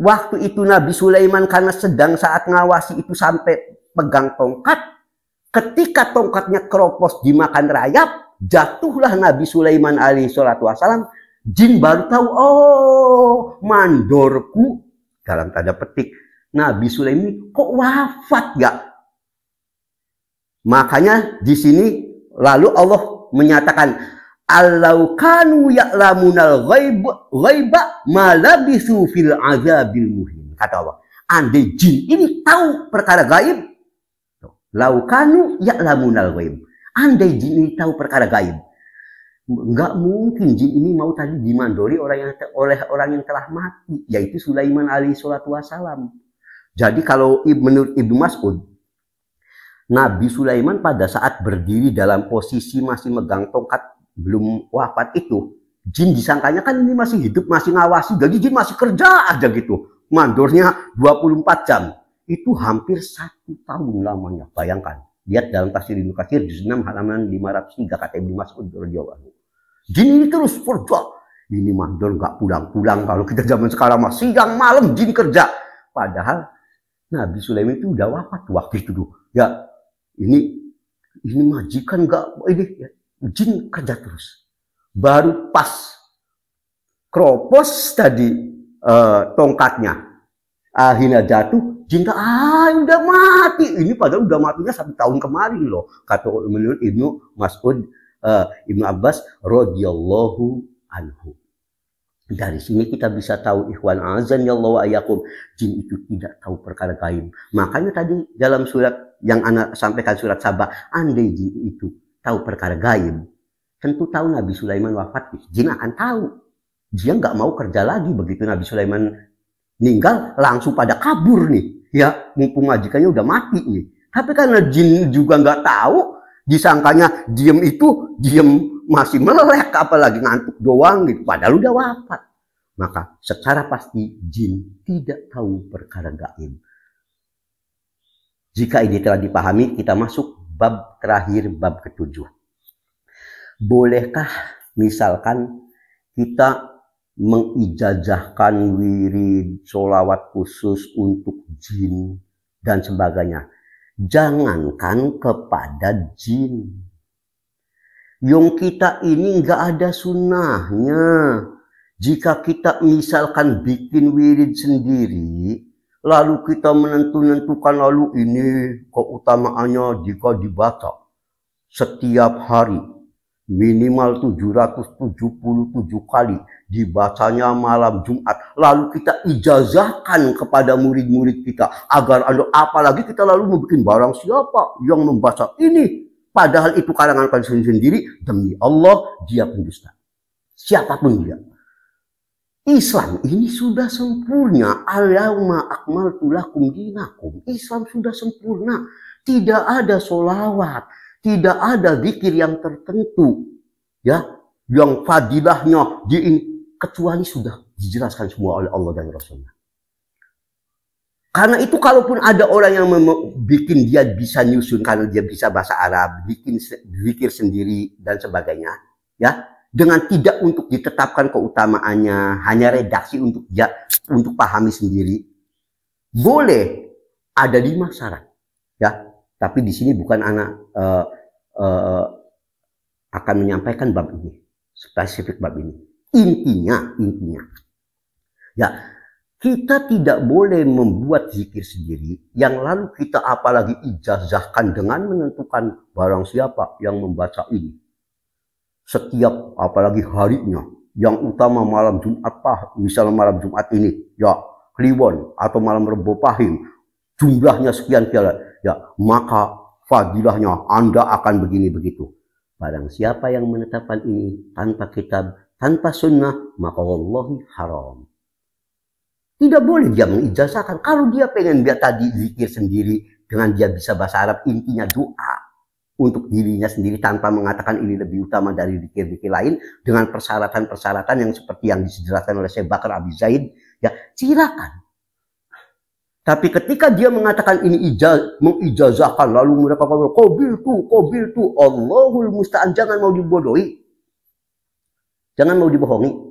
waktu itu Nabi Sulaiman karena sedang saat ngawasi itu sampai pegang tongkat. Ketika tongkatnya keropos dimakan rayap, jatuhlah Nabi Sulaiman alaihi salatu wasalam, jin baru tahu, oh mandorku, dalam tanda petik, Nabi Sulaiman kok wafat gak? Makanya di sini lalu Allah menyatakan, Allau kanu ya'lamunal ghaib ghaiba ma labisu fil azabil muhim Kata Allah. Andai jin ini tahu perkara gaib, kanu ya'lamunal ghaib. Andai jin ini tahu perkara gaib, nggak mungkin jin ini mau tadi dimandori orang yang oleh orang yang telah mati, yaitu Sulaiman alaihi salatu wasalam. Jadi kalau menurut Ibnu Mas'ud, Nabi Sulaiman pada saat berdiri dalam posisi masih megang tongkat belum wafat itu, jin disangkanya kan ini masih hidup, masih ngawasi, jadi jin masih kerja aja gitu. Mandornya 24 jam. Itu hampir satu tahun lamanya, bayangkan. Lihat dalam tafsir Ibnu Katsir juz 6 halaman 503 kata Ibnu Mas'ud radhiyallahu Jin ini terus kerja. Ini mandor nggak pulang-pulang kalau kita zaman sekarang masih siang malam jin kerja. Padahal Nabi Sulaiman itu udah wafat waktu itu tuh Ya ini ini majikan nggak ini ya, jin kerja terus. Baru pas kropos tadi uh, tongkatnya akhirnya jatuh Cinta, ah udah mati. Ini padahal udah matinya satu tahun kemarin loh. Kata menurut Ibnu Mas'ud, uh, Ibnu Abbas, radhiyallahu anhu. Dari sini kita bisa tahu ikhwan azan ya Allah ayakum. Jin itu tidak tahu perkara gaib. Makanya tadi dalam surat yang anak sampaikan surat Sabah, andai jin itu tahu perkara gaib, tentu tahu Nabi Sulaiman wafat. Jin akan tahu. Dia nggak mau kerja lagi begitu Nabi Sulaiman meninggal langsung pada kabur nih ya mumpung majikannya udah mati nih. Tapi karena jin juga nggak tahu, disangkanya diem itu diem masih melek apalagi ngantuk doang gitu. Padahal udah wafat. Maka secara pasti jin tidak tahu perkara gaib. Jika ini telah dipahami, kita masuk bab terakhir, bab ketujuh. Bolehkah misalkan kita mengijajahkan wirid, solawat khusus untuk jin, dan sebagainya. Jangankan kepada jin. Yang kita ini nggak ada sunnahnya. Jika kita misalkan bikin wirid sendiri, lalu kita menentukan lalu ini keutamaannya jika dibaca setiap hari minimal 777 kali dibacanya malam Jumat lalu kita ijazahkan kepada murid-murid kita agar ada anu, apalagi kita lalu membuat barang siapa yang membaca ini padahal itu karangan kalian sendiri demi Allah dia pendusta siapapun dia Islam ini sudah sempurna alayma akmaltu lakum dinakum Islam sudah sempurna tidak ada solawat tidak ada zikir yang tertentu ya yang fadilahnya di kecuali sudah dijelaskan semua oleh Allah dan Rasulnya. Karena itu kalaupun ada orang yang bikin dia bisa nyusun karena dia bisa bahasa Arab, bikin zikir sendiri dan sebagainya, ya, dengan tidak untuk ditetapkan keutamaannya, hanya redaksi untuk ya, untuk pahami sendiri, boleh ada di masyarakat, ya. Tapi di sini bukan anak uh, uh, akan menyampaikan bab ini, spesifik bab ini. Intinya, intinya. Ya, kita tidak boleh membuat zikir sendiri yang lalu kita apalagi ijazahkan dengan menentukan barang siapa yang membaca ini. Setiap apalagi harinya, yang utama malam Jumat Pah, misalnya malam Jumat ini, ya Kliwon atau malam Rebo Pahing, jumlahnya sekian tiada ya maka fadilahnya Anda akan begini begitu. Barang siapa yang menetapkan ini tanpa kitab tanpa sunnah maka wallahi haram. Tidak boleh dia mengijazahkan. Kalau dia pengen dia tadi zikir sendiri dengan dia bisa bahasa Arab intinya doa untuk dirinya sendiri tanpa mengatakan ini lebih utama dari zikir-zikir lain dengan persyaratan-persyaratan yang seperti yang dijelaskan oleh Syekh Bakar Abi Zaid ya silakan tapi ketika dia mengatakan ini ijaz mengijazahkan lalu mereka qabil tu qabil tu Allahul musta'an jangan mau dibodohi Jangan mau dibohongi.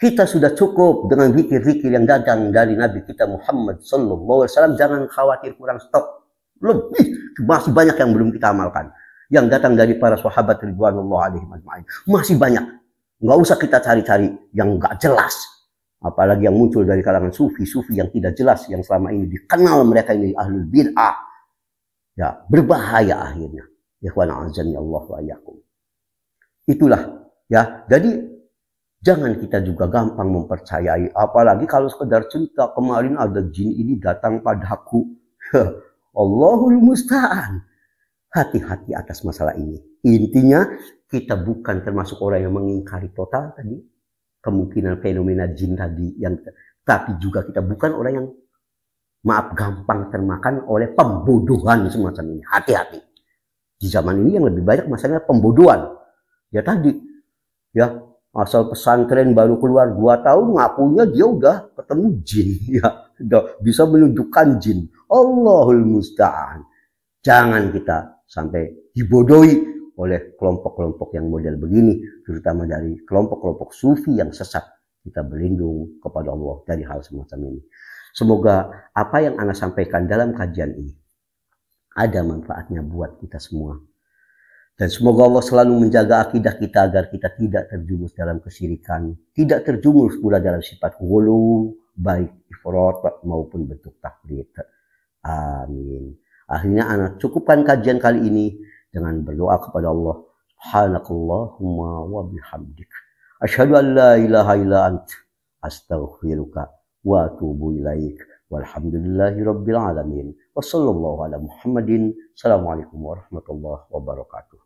Kita sudah cukup dengan zikir-zikir yang datang dari Nabi kita Muhammad Sallallahu Alaihi Wasallam. Jangan khawatir kurang stok. Lebih masih banyak yang belum kita amalkan. Yang datang dari para sahabat Ridwanullah alaihi majma'in. Masih banyak. Nggak usah kita cari-cari yang nggak jelas. Apalagi yang muncul dari kalangan sufi-sufi yang tidak jelas. Yang selama ini dikenal mereka ini ahli bid'ah. Ya, berbahaya akhirnya. Ikhwan azan ya Allah wa Itulah Ya, jadi jangan kita juga gampang mempercayai. Apalagi kalau sekedar cerita kemarin ada jin ini datang padaku. Allahul musta'an. Hati-hati atas masalah ini. Intinya kita bukan termasuk orang yang mengingkari total tadi kemungkinan fenomena jin tadi yang tapi juga kita bukan orang yang maaf gampang termakan oleh pembodohan semacam ini. Hati-hati. Di zaman ini yang lebih banyak masalahnya pembodohan. Ya tadi ya asal pesantren baru keluar dua tahun ngakunya dia udah ketemu jin *laughs* ya udah bisa menunjukkan jin Allahul musta'an jangan kita sampai dibodohi oleh kelompok-kelompok yang model begini terutama dari kelompok-kelompok sufi yang sesat kita berlindung kepada Allah dari hal semacam ini semoga apa yang Anda sampaikan dalam kajian ini ada manfaatnya buat kita semua dan semoga Allah selalu menjaga akidah kita agar kita tidak terjumus dalam kesyirikan, tidak terjumus pula dalam sifat hulu, baik ifrat maupun bentuk takdir. Amin. Akhirnya anak cukupkan kajian kali ini dengan berdoa kepada Allah. Subhanakallahumma wa bihamdik. an la ilaha ila ant. Astaghfiruka wa atubu ilaik. Walhamdulillahi rabbil alamin. Wassalamualaikum warahmatullahi wabarakatuh.